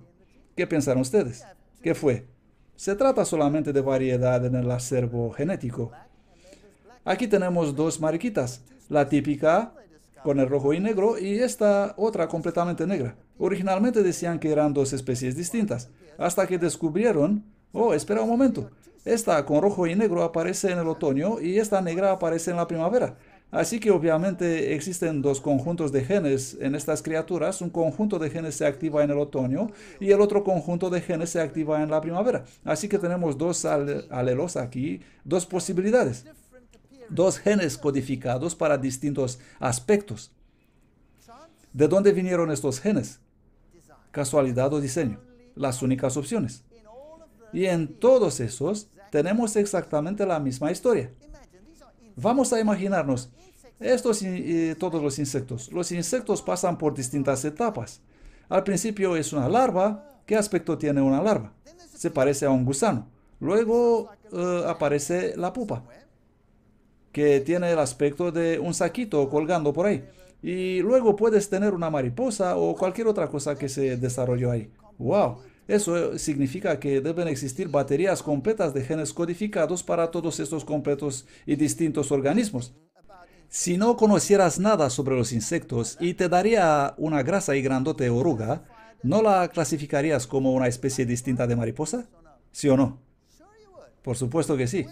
[SPEAKER 1] ¿Qué pensaron ustedes? ¿Qué fue? Se trata solamente de variedad en el acervo genético. Aquí tenemos dos mariquitas, la típica con el rojo y negro y esta otra completamente negra. Originalmente decían que eran dos especies distintas, hasta que descubrieron, oh, espera un momento, esta con rojo y negro aparece en el otoño y esta negra aparece en la primavera. Así que obviamente existen dos conjuntos de genes en estas criaturas. Un conjunto de genes se activa en el otoño y el otro conjunto de genes se activa en la primavera. Así que tenemos dos alelos aquí, dos posibilidades. Dos genes codificados para distintos aspectos. ¿De dónde vinieron estos genes? Casualidad o diseño. Las únicas opciones. Y en todos esos tenemos exactamente la misma historia. Vamos a imaginarnos estos y todos los insectos. Los insectos pasan por distintas etapas. Al principio es una larva. ¿Qué aspecto tiene una larva? Se parece a un gusano. Luego eh, aparece la pupa, que tiene el aspecto de un saquito colgando por ahí. Y luego puedes tener una mariposa o cualquier otra cosa que se desarrolló ahí. ¡Wow! Eso eh, significa que deben existir baterías completas de genes codificados para todos estos completos y distintos organismos. Si no conocieras nada sobre los insectos y te daría una grasa y grandote oruga, ¿no la clasificarías como una especie distinta de mariposa? ¿Sí o no? Por supuesto que sí.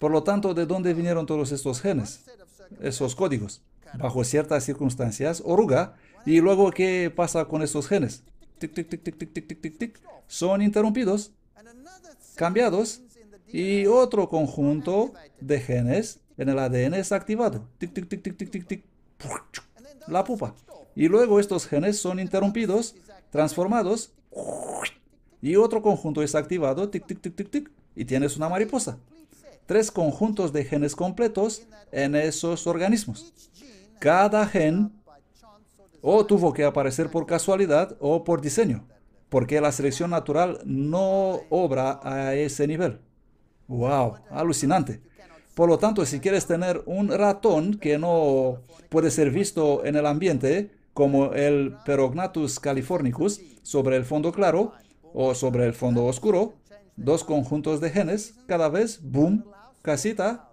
[SPEAKER 1] Por lo tanto, ¿de dónde vinieron todos estos genes? Esos códigos. Bajo ciertas circunstancias, oruga. ¿Y luego qué pasa con estos genes? tic, tic, tic, tic, tic, tic, tic, tic, son interrumpidos, cambiados y otro conjunto de genes en el ADN es activado. Tic, tic, tic, tic, tic, tic, tic. La pupa. Y luego estos genes son interrumpidos, transformados y otro conjunto es activado. Tic, tic, tic, tic, tic. Y tienes una mariposa. Tres conjuntos de genes completos en esos organismos. Cada gen o tuvo que aparecer por casualidad o por diseño, porque la selección natural no obra a ese nivel. ¡Wow! Alucinante. Por lo tanto, si quieres tener un ratón que no puede ser visto en el ambiente, como el Perognatus californicus, sobre el fondo claro o sobre el fondo oscuro, dos conjuntos de genes, cada vez, boom, casita,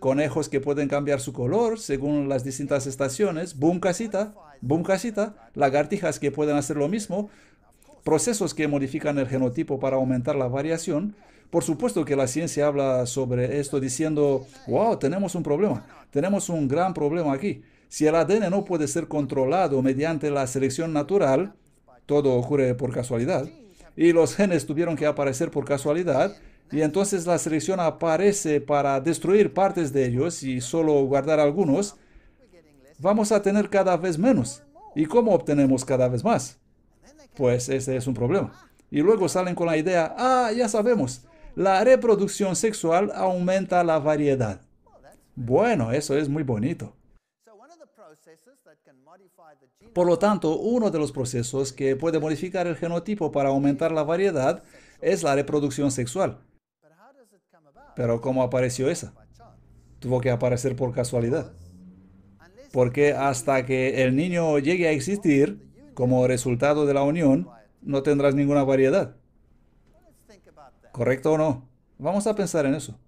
[SPEAKER 1] conejos que pueden cambiar su color según las distintas estaciones, boom casita, boom casita, lagartijas que pueden hacer lo mismo, procesos que modifican el genotipo para aumentar la variación. Por supuesto que la ciencia habla sobre esto diciendo, wow, tenemos un problema, tenemos un gran problema aquí. Si el ADN no puede ser controlado mediante la selección natural, todo ocurre por casualidad, y los genes tuvieron que aparecer por casualidad, y entonces la selección aparece para destruir partes de ellos y solo guardar algunos. Vamos a tener cada vez menos. ¿Y cómo obtenemos cada vez más? Pues ese es un problema. Y luego salen con la idea, ah, ya sabemos, la reproducción sexual aumenta la variedad. Bueno, eso es muy bonito. Por lo tanto, uno de los procesos que puede modificar el genotipo para aumentar la variedad es la reproducción sexual. Pero ¿cómo apareció esa? Tuvo que aparecer por casualidad. Porque hasta que el niño llegue a existir, como resultado de la unión, no tendrás ninguna variedad. ¿Correcto o no? Vamos a pensar en eso.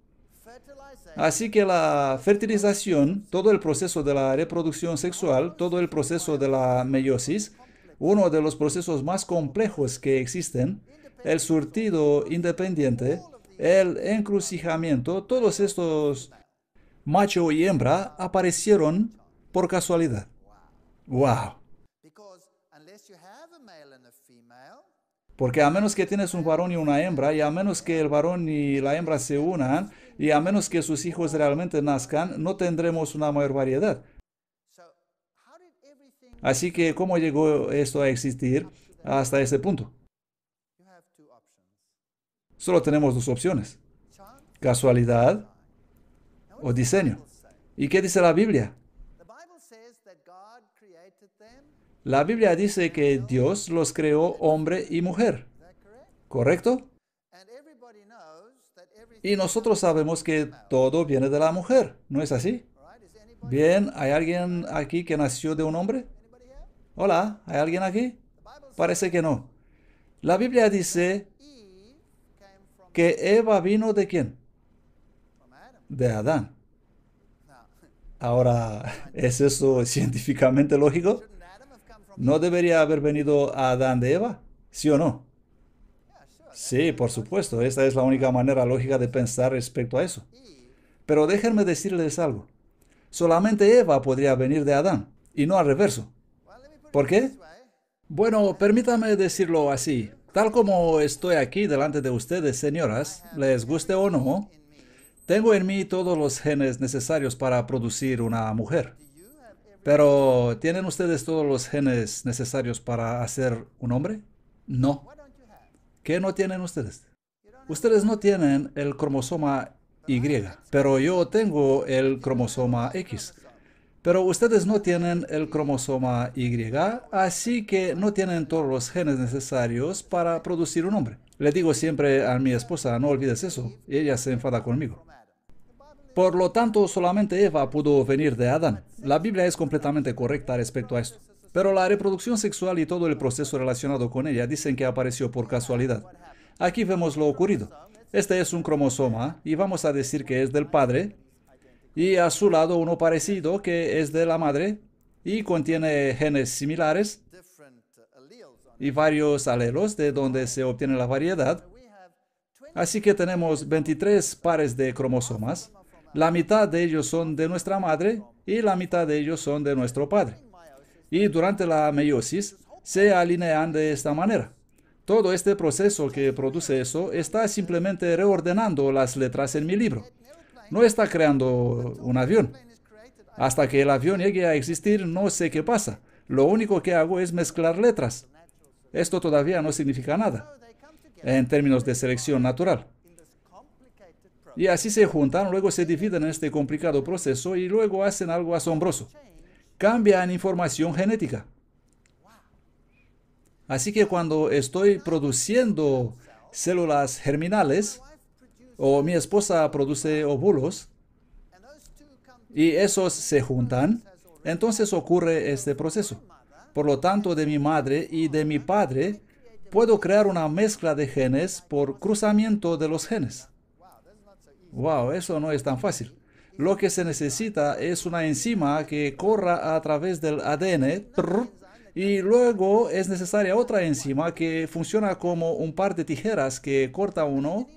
[SPEAKER 1] Así que la fertilización, todo el proceso de la reproducción sexual, todo el proceso de la meiosis, uno de los procesos más complejos que existen, el surtido independiente el encrucijamiento, todos estos macho y hembra aparecieron por casualidad. ¡Wow! Porque a menos que tienes un varón y una hembra, y a menos que el varón y la hembra se unan, y a menos que sus hijos realmente nazcan, no tendremos una mayor variedad. Así que, ¿cómo llegó esto a existir hasta este punto? Solo tenemos dos opciones. Casualidad o diseño. ¿Y qué dice la Biblia? La Biblia dice que Dios los creó hombre y mujer. ¿Correcto? Y nosotros sabemos que todo viene de la mujer, ¿no es así? Bien, ¿hay alguien aquí que nació de un hombre? Hola, ¿hay alguien aquí? Parece que no. La Biblia dice que Eva vino de quién? De Adán. Ahora, ¿es eso científicamente lógico? ¿No debería haber venido Adán de Eva? ¿Sí o no? Sí, por supuesto. Esta es la única manera lógica de pensar respecto a eso. Pero déjenme decirles algo. Solamente Eva podría venir de Adán y no al reverso. ¿Por qué? Bueno, permítame decirlo así. Tal como estoy aquí delante de ustedes, señoras, les guste o no, tengo en mí todos los genes necesarios para producir una mujer. Pero, ¿tienen ustedes todos los genes necesarios para hacer un hombre? No. ¿Qué no tienen ustedes? Ustedes no tienen el cromosoma Y, pero yo tengo el cromosoma X. Pero ustedes no tienen el cromosoma Y, así que no tienen todos los genes necesarios para producir un hombre. Le digo siempre a mi esposa, no olvides eso, y ella se enfada conmigo. Por lo tanto, solamente Eva pudo venir de Adán. La Biblia es completamente correcta respecto a esto. Pero la reproducción sexual y todo el proceso relacionado con ella dicen que apareció por casualidad. Aquí vemos lo ocurrido. Este es un cromosoma y vamos a decir que es del padre, y a su lado uno parecido que es de la madre y contiene genes similares y varios alelos de donde se obtiene la variedad. Así que tenemos 23 pares de cromosomas. La mitad de ellos son de nuestra madre y la mitad de ellos son de nuestro padre. Y durante la meiosis se alinean de esta manera. Todo este proceso que produce eso está simplemente reordenando las letras en mi libro no está creando un avión. Hasta que el avión llegue a existir, no sé qué pasa. Lo único que hago es mezclar letras. Esto todavía no significa nada en términos de selección natural. Y así se juntan, luego se dividen en este complicado proceso y luego hacen algo asombroso. Cambian información genética. Así que cuando estoy produciendo células germinales, o mi esposa produce óvulos y esos se juntan, entonces ocurre este proceso. Por lo tanto, de mi madre y de mi padre puedo crear una mezcla de genes por cruzamiento de los genes. Wow, eso no es tan fácil. Lo que se necesita es una enzima que corra a través del ADN y luego es necesaria otra enzima que funciona como un par de tijeras que corta uno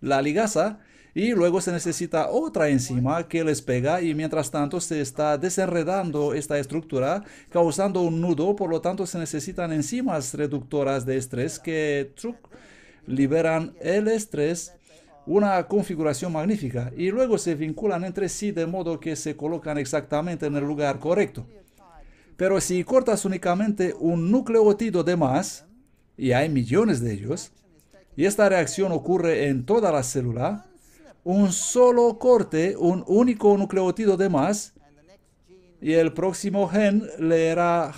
[SPEAKER 1] la ligasa y luego se necesita otra enzima que les pega y mientras tanto se está desenredando esta estructura causando un nudo, por lo tanto se necesitan enzimas reductoras de estrés que liberan el estrés una configuración magnífica y luego se vinculan entre sí de modo que se colocan exactamente en el lugar correcto. Pero si cortas únicamente un nucleotido de más, y hay millones de ellos, y esta reacción ocurre en toda la célula, un solo corte, un único nucleótido de más, y el próximo gen leerá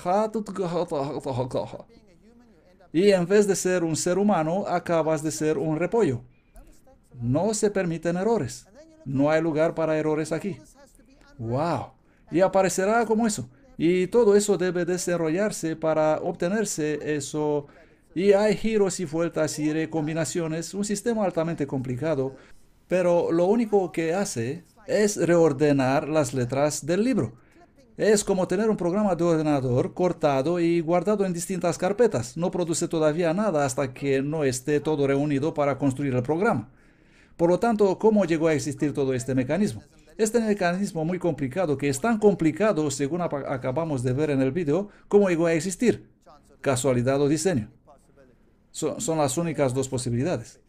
[SPEAKER 1] y en vez de ser un ser humano, acabas de ser un repollo. No se permiten errores. No hay lugar para errores aquí. ¡Wow! Y aparecerá como eso. Y todo eso debe desarrollarse para obtenerse eso y hay giros y vueltas y recombinaciones, un sistema altamente complicado, pero lo único que hace es reordenar las letras del libro. Es como tener un programa de ordenador cortado y guardado en distintas carpetas. No produce todavía nada hasta que no esté todo reunido para construir el programa. Por lo tanto, ¿cómo llegó a existir todo este mecanismo? Este mecanismo muy complicado, que es tan complicado, según acabamos de ver en el video, ¿cómo llegó a existir? Casualidad o diseño son las únicas dos posibilidades.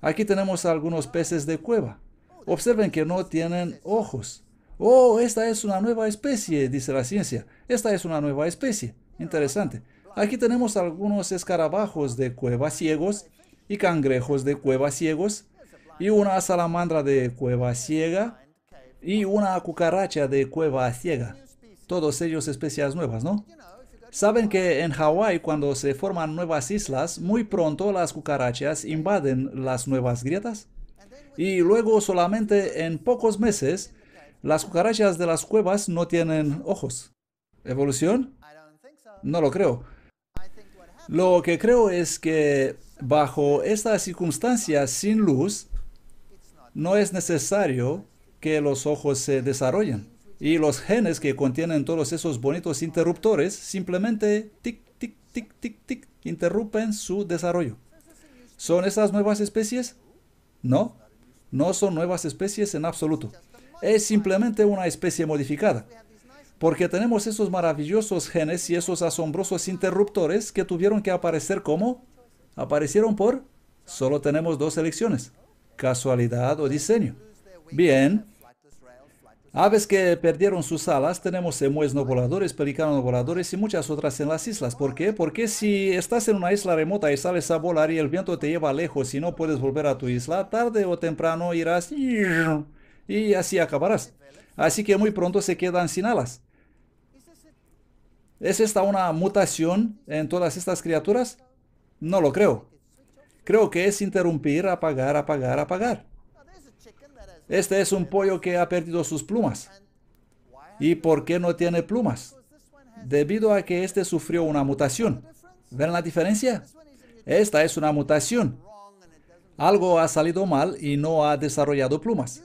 [SPEAKER 1] Aquí tenemos algunos peces de cueva. Observen que no tienen ojos. Oh, esta es una nueva especie, dice la ciencia. Esta es una nueva especie. Interesante. Aquí tenemos algunos escarabajos de cueva ciegos y cangrejos de cueva ciegos y una salamandra de cueva ciega y una cucaracha de cueva ciega. Todos ellos especies nuevas, ¿no? Saben que en Hawái, cuando se forman nuevas islas, muy pronto las cucarachas invaden las nuevas grietas. Y luego solamente en pocos meses, las cucarachas de las cuevas no tienen ojos. ¿Evolución? No lo creo. Lo que creo es que bajo estas circunstancias sin luz, no es necesario que los ojos se desarrollen. Y los genes que contienen todos esos bonitos interruptores simplemente tic, tic, tic, tic, tic, interrumpen su desarrollo. ¿Son esas nuevas especies? No, no son nuevas especies en absoluto. Es simplemente una especie modificada. Porque tenemos esos maravillosos genes y esos asombrosos interruptores que tuvieron que aparecer como aparecieron por solo tenemos dos elecciones, casualidad o diseño. Bien, Aves que perdieron sus alas, tenemos semues no voladores, pelicanos voladores y muchas otras en las islas. ¿Por qué? Porque si estás en una isla remota y sales a volar y el viento te lleva lejos y no puedes volver a tu isla, tarde o temprano irás y así acabarás. Así que muy pronto se quedan sin alas. ¿Es esta una mutación en todas estas criaturas? No lo creo. Creo que es interrumpir, apagar, apagar, apagar. Este es un pollo que ha perdido sus plumas. ¿Y por qué no tiene plumas? Debido a que este sufrió una mutación. ¿Ven la diferencia? Esta es una mutación. Algo ha salido mal y no ha desarrollado plumas.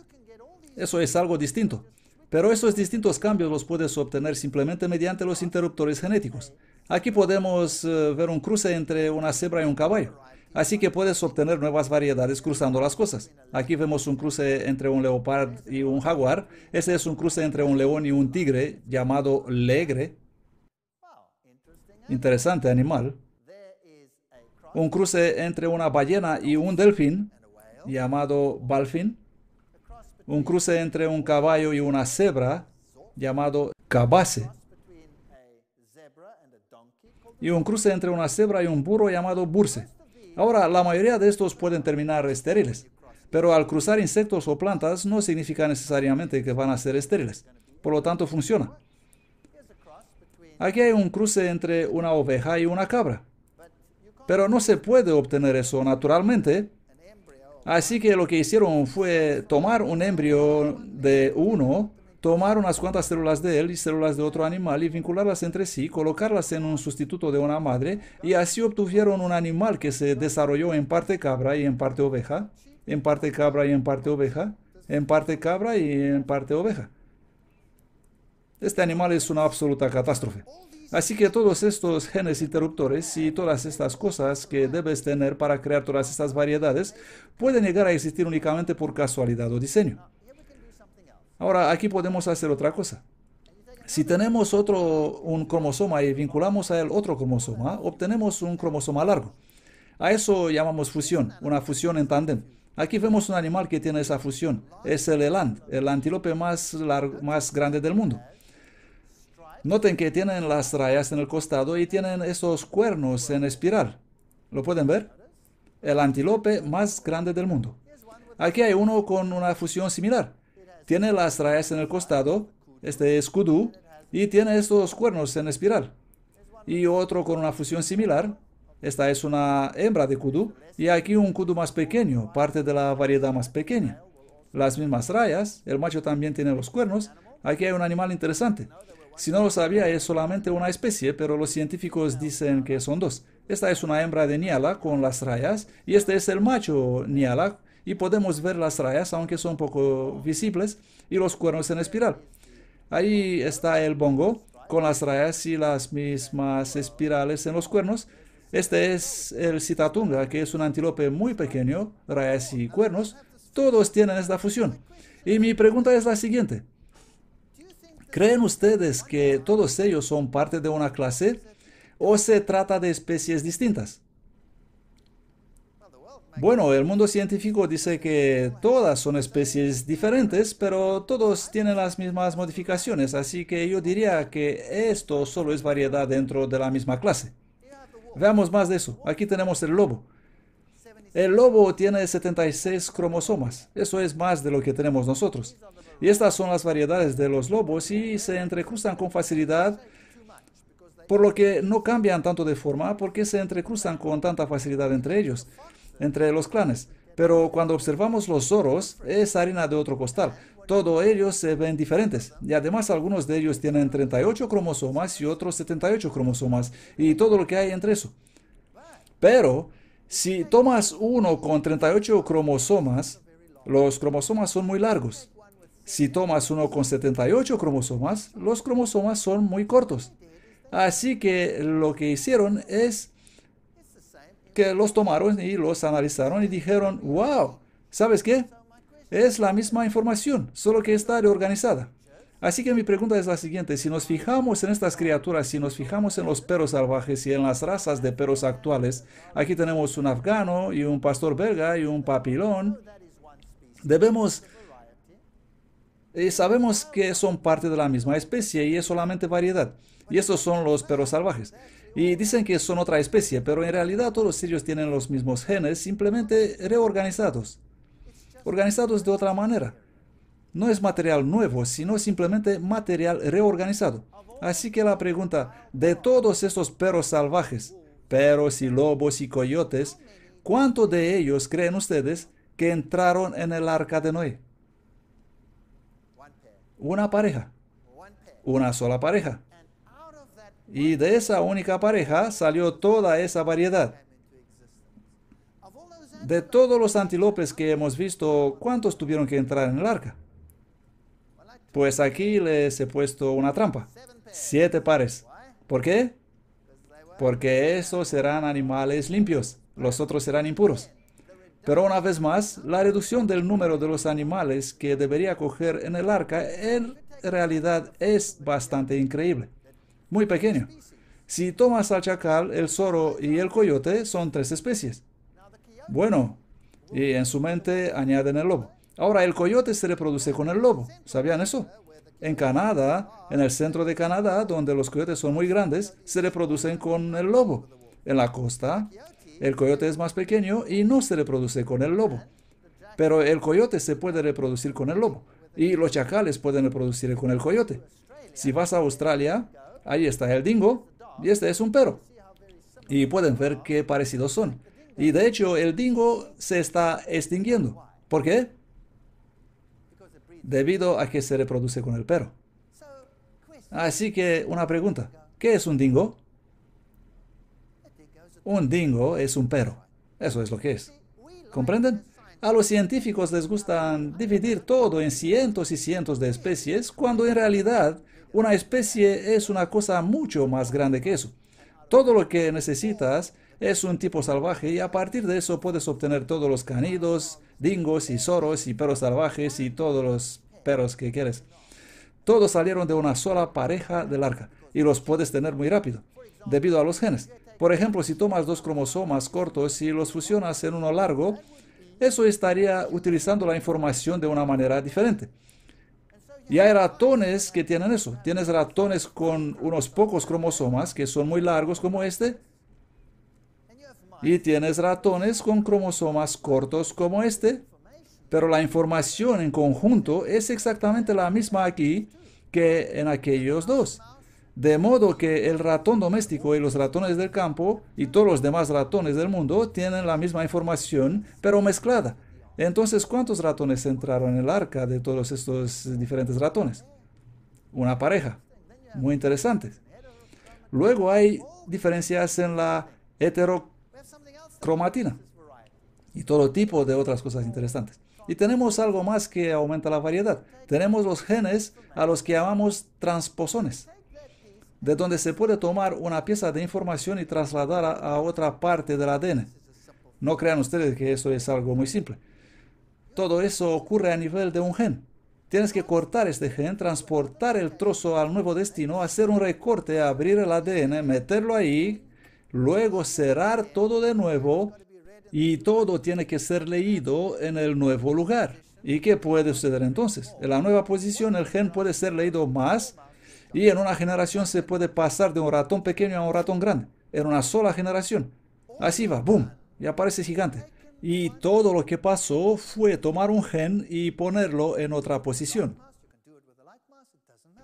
[SPEAKER 1] Eso es algo distinto. Pero esos distintos cambios los puedes obtener simplemente mediante los interruptores genéticos. Aquí podemos eh, ver un cruce entre una cebra y un caballo. Así que puedes obtener nuevas variedades cruzando las cosas. Aquí vemos un cruce entre un leopardo y un jaguar. Ese es un cruce entre un león y un tigre llamado legre. Interesante animal. Un cruce entre una ballena y un delfín llamado balfín. Un cruce entre un caballo y una cebra llamado cabase. Y un cruce entre una cebra y un burro llamado burse. Ahora, la mayoría de estos pueden terminar estériles, pero al cruzar insectos o plantas no significa necesariamente que van a ser estériles. Por lo tanto, funciona. Aquí hay un cruce entre una oveja y una cabra. Pero no se puede obtener eso naturalmente. Así que lo que hicieron fue tomar un embrión de uno tomaron unas cuantas células de él y células de otro animal y vincularlas entre sí, colocarlas en un sustituto de una madre y así obtuvieron un animal que se desarrolló en parte cabra y en parte oveja, en parte cabra y en parte oveja, en parte cabra y en parte oveja. Este animal es una absoluta catástrofe. Así que todos estos genes interruptores y todas estas cosas que debes tener para crear todas estas variedades pueden llegar a existir únicamente por casualidad o diseño. Ahora, aquí podemos hacer otra cosa. Si tenemos otro, un cromosoma y vinculamos a él otro cromosoma, obtenemos un cromosoma largo. A eso llamamos fusión, una fusión en tandem. Aquí vemos un animal que tiene esa fusión. Es el eland, el antílope más, más grande del mundo. Noten que tienen las rayas en el costado y tienen esos cuernos en espiral. ¿Lo pueden ver? El antílope más grande del mundo. Aquí hay uno con una fusión similar tiene las rayas en el costado, este es kudu, y tiene estos cuernos en espiral. Y otro con una fusión similar, esta es una hembra de kudu, y aquí un kudu más pequeño, parte de la variedad más pequeña. Las mismas rayas, el macho también tiene los cuernos, aquí hay un animal interesante. Si no lo sabía, es solamente una especie, pero los científicos dicen que son dos. Esta es una hembra de Niala con las rayas y este es el macho Niala y podemos ver las rayas, aunque son poco visibles, y los cuernos en espiral. Ahí está el bongo con las rayas y las mismas espirales en los cuernos. Este es el citatunga, que es un antílope muy pequeño, rayas y cuernos. Todos tienen esta fusión. Y mi pregunta es la siguiente. ¿Creen ustedes que todos ellos son parte de una clase o se trata de especies distintas? Bueno, el mundo científico dice que todas son especies diferentes, pero todos tienen las mismas modificaciones, así que yo diría que esto solo es variedad dentro de la misma clase. Veamos más de eso. Aquí tenemos el lobo. El lobo tiene 76 cromosomas. Eso es más de lo que tenemos nosotros. Y estas son las variedades de los lobos y se entrecruzan con facilidad, por lo que no cambian tanto de forma porque se entrecruzan con tanta facilidad entre ellos entre los clanes. Pero cuando observamos los zorros, es harina de otro costal. Todos ellos se ven diferentes. Y además algunos de ellos tienen 38 cromosomas y otros 78 cromosomas. Y todo lo que hay entre eso. Pero si tomas uno con 38 cromosomas, los cromosomas son muy largos. Si tomas uno con 78 cromosomas, los cromosomas son muy cortos. Así que lo que hicieron es que los tomaron y los analizaron y dijeron, wow, ¿sabes qué? Es la misma información, solo que está reorganizada. Así que mi pregunta es la siguiente, si nos fijamos en estas criaturas, si nos fijamos en los perros salvajes y en las razas de perros actuales, aquí tenemos un afgano y un pastor belga y un papilón, debemos y eh, sabemos que son parte de la misma especie y es solamente variedad. Y estos son los perros salvajes. Y dicen que son otra especie, pero en realidad todos los tienen los mismos genes, simplemente reorganizados. Organizados de otra manera. No es material nuevo, sino simplemente material reorganizado. Así que la pregunta, de todos estos perros salvajes, perros y lobos y coyotes, ¿cuánto de ellos creen ustedes que entraron en el arca de Noé? Una pareja. Una sola pareja. Y de esa única pareja salió toda esa variedad. De todos los antílopes que hemos visto, ¿cuántos tuvieron que entrar en el arca? Pues aquí les he puesto una trampa. Siete pares. ¿Por qué? Porque esos serán animales limpios, los otros serán impuros. Pero una vez más, la reducción del número de los animales que debería coger en el arca en realidad es bastante increíble muy pequeño. Si tomas al chacal, el zorro y el coyote son tres especies. Bueno, y en su mente añaden el lobo. Ahora, el coyote se reproduce con el lobo. ¿Sabían eso? En Canadá, en el centro de Canadá, donde los coyotes son muy grandes, se reproducen con el lobo. En la costa, el coyote es más pequeño y no se reproduce con el lobo. Pero el coyote se puede reproducir con el lobo. Y los chacales pueden reproducir con el coyote. Si vas a Australia, Ahí está el dingo y este es un perro. Y pueden ver qué parecidos son. Y de hecho el dingo se está extinguiendo. ¿Por qué? Debido a que se reproduce con el perro. Así que una pregunta. ¿Qué es un dingo? Un dingo es un perro. Eso es lo que es. ¿Comprenden? A los científicos les gusta dividir todo en cientos y cientos de especies cuando en realidad una especie es una cosa mucho más grande que eso. Todo lo que necesitas es un tipo salvaje y a partir de eso puedes obtener todos los canidos, dingos y zorros y perros salvajes y todos los perros que quieres. Todos salieron de una sola pareja de larga y los puedes tener muy rápido, debido a los genes. Por ejemplo, si tomas dos cromosomas cortos y los fusionas en uno largo, eso estaría utilizando la información de una manera diferente. Y hay ratones que tienen eso. Tienes ratones con unos pocos cromosomas que son muy largos como este. Y tienes ratones con cromosomas cortos como este. Pero la información en conjunto es exactamente la misma aquí que en aquellos dos. De modo que el ratón doméstico y los ratones del campo y todos los demás ratones del mundo tienen la misma información, pero mezclada. Entonces, ¿cuántos ratones entraron en el arca de todos estos diferentes ratones? Una pareja. Muy interesante. Luego hay diferencias en la heterocromatina y todo tipo de otras cosas interesantes. Y tenemos algo más que aumenta la variedad. Tenemos los genes a los que llamamos transposones, de donde se puede tomar una pieza de información y trasladarla a otra parte del ADN. No crean ustedes que eso es algo muy simple. Todo eso ocurre a nivel de un gen. Tienes que cortar este gen, transportar el trozo al nuevo destino, hacer un recorte, abrir el ADN, meterlo ahí, luego cerrar todo de nuevo y todo tiene que ser leído en el nuevo lugar. ¿Y qué puede suceder entonces? En la nueva posición el gen puede ser leído más y en una generación se puede pasar de un ratón pequeño a un ratón grande. En una sola generación. Así va, ¡boom! Y aparece gigante. Y todo lo que pasó fue tomar un gen y ponerlo en otra posición.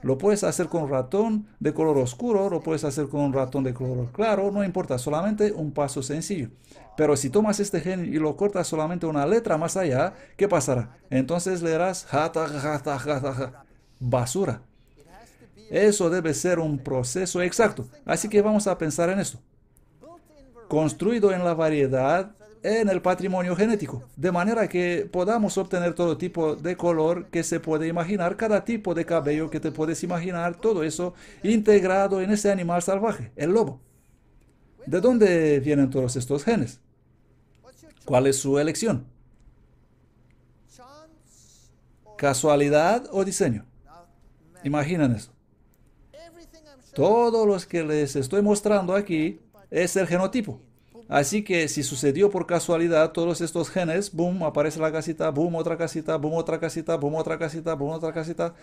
[SPEAKER 1] Lo puedes hacer con un ratón de color oscuro, lo puedes hacer con un ratón de color claro, no importa, solamente un paso sencillo. Pero si tomas este gen y lo cortas solamente una letra más allá, ¿qué pasará? Entonces leerás jata, jata, basura. Eso debe ser un proceso exacto. Así que vamos a pensar en esto. Construido en la variedad en el patrimonio genético, de manera que podamos obtener todo tipo de color que se puede imaginar, cada tipo de cabello que te puedes imaginar, todo eso integrado en ese animal salvaje, el lobo. ¿De dónde vienen todos estos genes? ¿Cuál es su elección? ¿Casualidad o diseño? Imaginen eso. Todo los que les estoy mostrando aquí es el genotipo. Así que si sucedió por casualidad todos estos genes, boom, aparece la casita, boom, otra casita, boom, otra casita, boom, otra casita, boom, otra casita.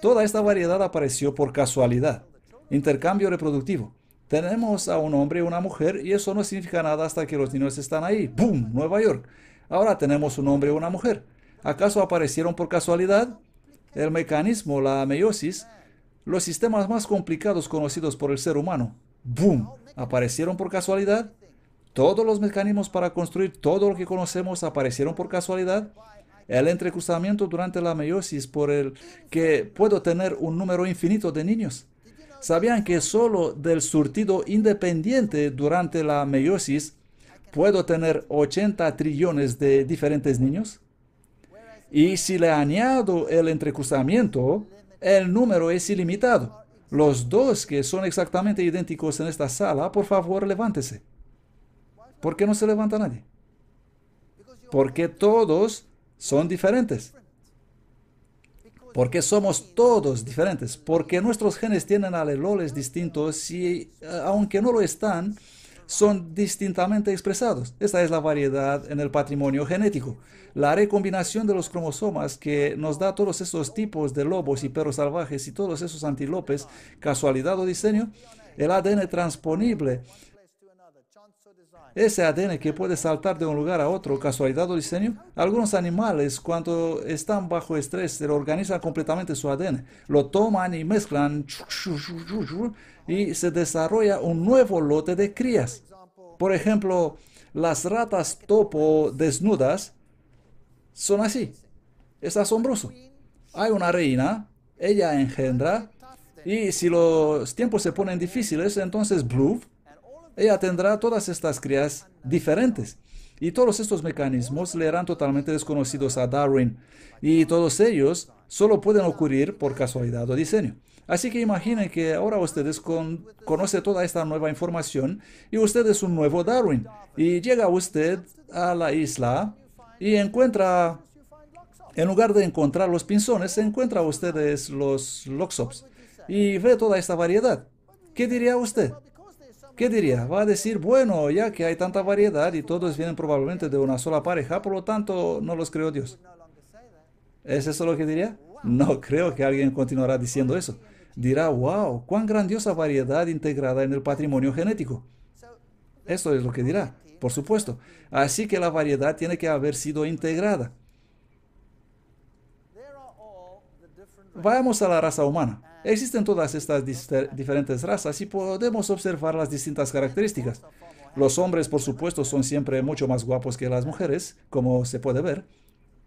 [SPEAKER 1] Toda esta variedad apareció por casualidad. Intercambio reproductivo. Tenemos a un hombre y una mujer y eso no significa nada hasta que los niños están ahí. ¡Boom! Nueva York. Ahora tenemos un hombre y una mujer. ¿Acaso aparecieron por casualidad? El mecanismo, la meiosis, los sistemas más complicados conocidos por el ser humano. ¡Boom! ¿Aparecieron por casualidad? Todos los mecanismos para construir todo lo que conocemos aparecieron por casualidad. El entrecruzamiento durante la meiosis por el que puedo tener un número infinito de niños. ¿Sabían que solo del surtido independiente durante la meiosis puedo tener 80 trillones de diferentes niños? Y si le añado el entrecruzamiento, el número es ilimitado. Los dos que son exactamente idénticos en esta sala, por favor, levántese. ¿Por qué no se levanta nadie? Porque todos son diferentes. Porque somos todos diferentes. Porque nuestros genes tienen aleloles distintos y eh, aunque no lo están, son distintamente expresados. Esta es la variedad en el patrimonio genético. La recombinación de los cromosomas que nos da todos esos tipos de lobos y perros salvajes y todos esos antílopes, casualidad o diseño, el ADN transponible ese ADN que puede saltar de un lugar a otro, casualidad o diseño. Algunos animales, cuando están bajo estrés, se organizan completamente su ADN. Lo toman y mezclan y se desarrolla un nuevo lote de crías. Por ejemplo, las ratas topo desnudas son así. Es asombroso. Hay una reina, ella engendra, y si los tiempos se ponen difíciles, entonces Blue ella tendrá todas estas crías diferentes. Y todos estos mecanismos le eran totalmente desconocidos a Darwin. Y todos ellos solo pueden ocurrir por casualidad o diseño. Así que imaginen que ahora ustedes con, conocen toda esta nueva información y usted es un nuevo Darwin. Y llega usted a la isla y encuentra, en lugar de encontrar los pinzones, encuentra ustedes los loxops. Y ve toda esta variedad. ¿Qué diría usted? ¿Qué diría? Va a decir, bueno, ya que hay tanta variedad y todos vienen probablemente de una sola pareja, por lo tanto no los creó Dios. ¿Es eso lo que diría? No creo que alguien continuará diciendo eso. Dirá, wow, cuán grandiosa variedad integrada en el patrimonio genético. Eso es lo que dirá, por supuesto. Así que la variedad tiene que haber sido integrada. Vayamos a la raza humana. Existen todas estas diferentes razas y podemos observar las distintas características. Los hombres, por supuesto, son siempre mucho más guapos que las mujeres, como se puede ver.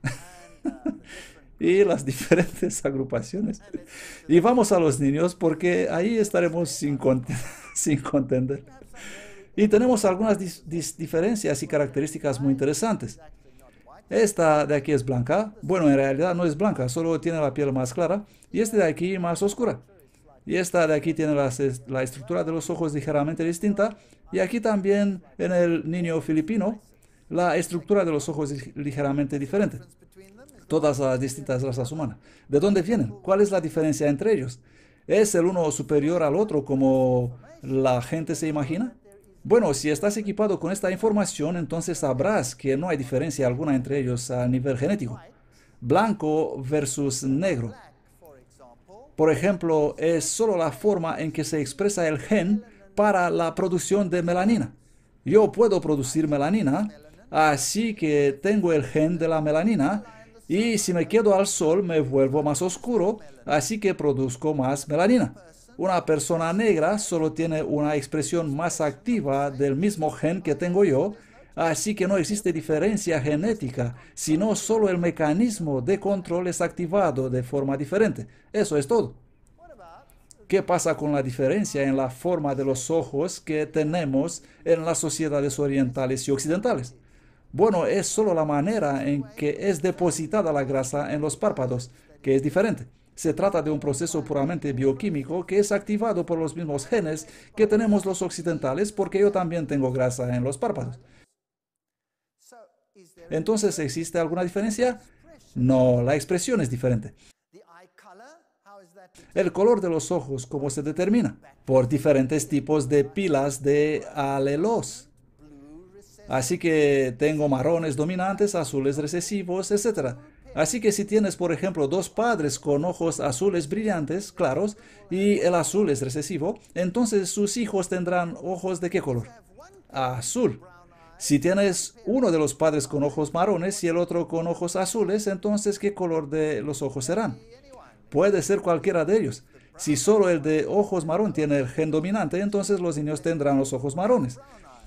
[SPEAKER 1] y las diferentes agrupaciones. Y vamos a los niños porque ahí estaremos sin, contender. Y tenemos algunas diferencias y características muy interesantes. Esta de aquí es blanca. Bueno, en realidad no es blanca, solo tiene la piel más clara. Y esta de aquí más oscura. Y esta de aquí tiene la, la estructura de los ojos ligeramente distinta. Y aquí también en el niño filipino, la estructura de los ojos es ligeramente diferente. Todas las distintas razas humanas. ¿De dónde vienen? ¿Cuál es la diferencia entre ellos? ¿Es el uno superior al otro como la gente se imagina? Bueno, si estás equipado con esta información, entonces sabrás que no hay diferencia alguna entre ellos a nivel genético. Blanco versus negro. Por ejemplo, es solo la forma en que se expresa el gen para la producción de melanina. Yo puedo producir melanina, así que tengo el gen de la melanina y si me quedo al sol me vuelvo más oscuro, así que produzco más melanina. Una persona negra solo tiene una expresión más activa del mismo gen que tengo yo, así que no existe diferencia genética, sino solo el mecanismo de control es activado de forma diferente. Eso es todo. ¿Qué pasa con la diferencia en la forma de los ojos que tenemos en las sociedades orientales y occidentales? Bueno, es solo la manera en que es depositada la grasa en los párpados, que es diferente. Se trata de un proceso puramente bioquímico que es activado por los mismos genes que tenemos los occidentales porque yo también tengo grasa en los párpados. Entonces, ¿existe alguna diferencia? No, la expresión es diferente. El color de los ojos, ¿cómo se determina? Por diferentes tipos de pilas de alelos. Así que tengo marrones dominantes, azules recesivos, etc. Así que si tienes, por ejemplo, dos padres con ojos azules brillantes, claros, y el azul es recesivo, entonces sus hijos tendrán ojos de qué color? Azul. Si tienes uno de los padres con ojos marrones y el otro con ojos azules, entonces ¿qué color de los ojos serán? Puede ser cualquiera de ellos. Si solo el de ojos marrón tiene el gen dominante, entonces los niños tendrán los ojos marrones.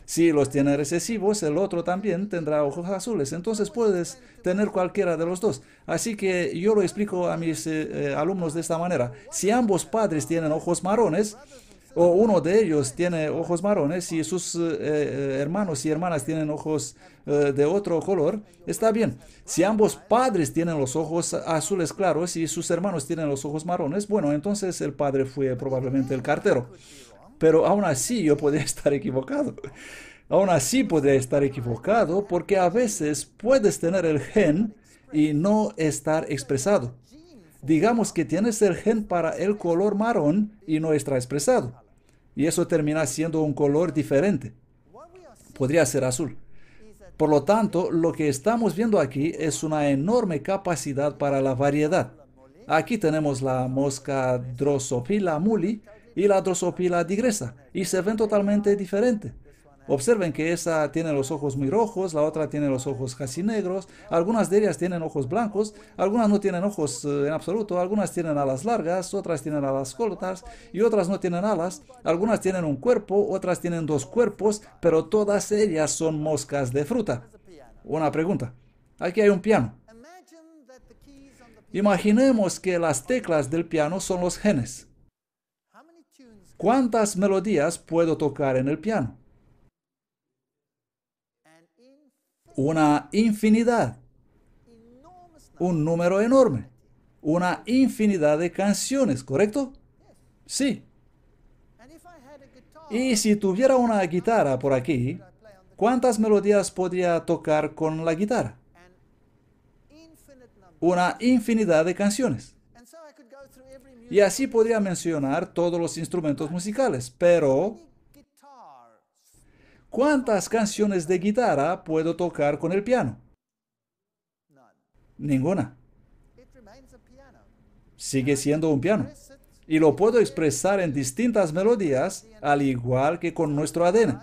[SPEAKER 1] Si los tiene recesivos, el otro también tendrá ojos azules. Entonces puedes tener cualquiera de los dos. Así que yo lo explico a mis eh, eh, alumnos de esta manera. Si ambos padres tienen ojos marrones, o uno de ellos tiene ojos marrones y sus eh, hermanos y hermanas tienen ojos de otro color, está bien. Si ambos padres tienen los ojos azules claros y sus hermanos tienen los ojos marrones, bueno, entonces el padre fue probablemente el cartero pero aún así yo podría estar equivocado. Aún así podría estar equivocado porque a veces puedes tener el gen y no estar expresado. Digamos que tienes el gen para el color marrón y no está expresado. Y eso termina siendo un color diferente. Podría ser azul. Por lo tanto, lo que estamos viendo aquí es una enorme capacidad para la variedad. Aquí tenemos la mosca Drosophila muli, y la Drosophila digresa y se ven totalmente diferentes. Observen que esa tiene los ojos muy rojos, la otra tiene los ojos casi negros, algunas de ellas tienen ojos blancos, algunas no tienen ojos eh, en absoluto, algunas tienen alas largas, otras tienen alas cortas y otras no tienen alas, algunas tienen un cuerpo, otras tienen dos cuerpos, pero todas ellas son moscas de fruta. Una pregunta. Aquí hay un piano. Imaginemos que las teclas del piano son los genes. ¿Cuántas melodías puedo tocar en el piano? Una infinidad. Un número enorme. Una infinidad de canciones, ¿correcto? Sí. Y si tuviera una guitarra por aquí, ¿cuántas melodías podría tocar con la guitarra? Una infinidad de canciones. Y así podría mencionar todos los instrumentos musicales, pero ¿cuántas canciones de guitarra puedo tocar con el piano? Ninguna. Sigue siendo un piano. Y lo puedo expresar en distintas melodías, al igual que con nuestro ADN.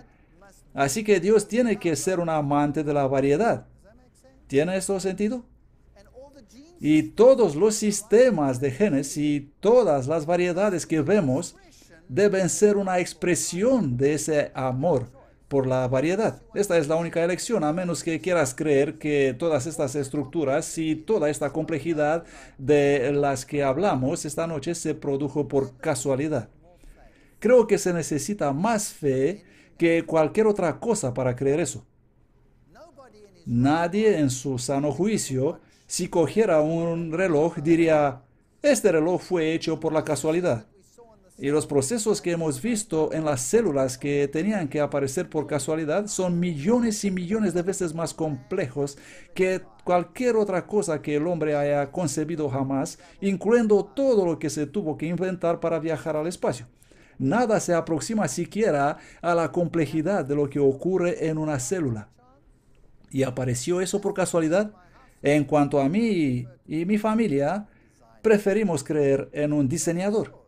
[SPEAKER 1] Así que Dios tiene que ser un amante de la variedad. ¿Tiene esto sentido? Y todos los sistemas de genes y todas las variedades que vemos deben ser una expresión de ese amor por la variedad. Esta es la única elección, a menos que quieras creer que todas estas estructuras y toda esta complejidad de las que hablamos esta noche se produjo por casualidad. Creo que se necesita más fe que cualquier otra cosa para creer eso. Nadie en su sano juicio si cogiera un reloj, diría, este reloj fue hecho por la casualidad. Y los procesos que hemos visto en las células que tenían que aparecer por casualidad son millones y millones de veces más complejos que cualquier otra cosa que el hombre haya concebido jamás, incluyendo todo lo que se tuvo que inventar para viajar al espacio. Nada se aproxima siquiera a la complejidad de lo que ocurre en una célula. ¿Y apareció eso por casualidad? En cuanto a mí y mi familia, preferimos creer en un diseñador,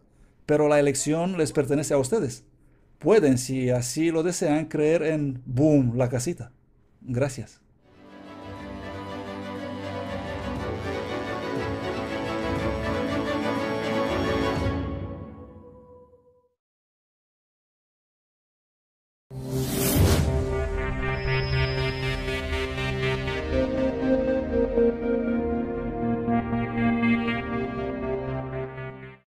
[SPEAKER 1] pero la elección les pertenece a ustedes. Pueden, si así lo desean, creer en Boom, la casita. Gracias.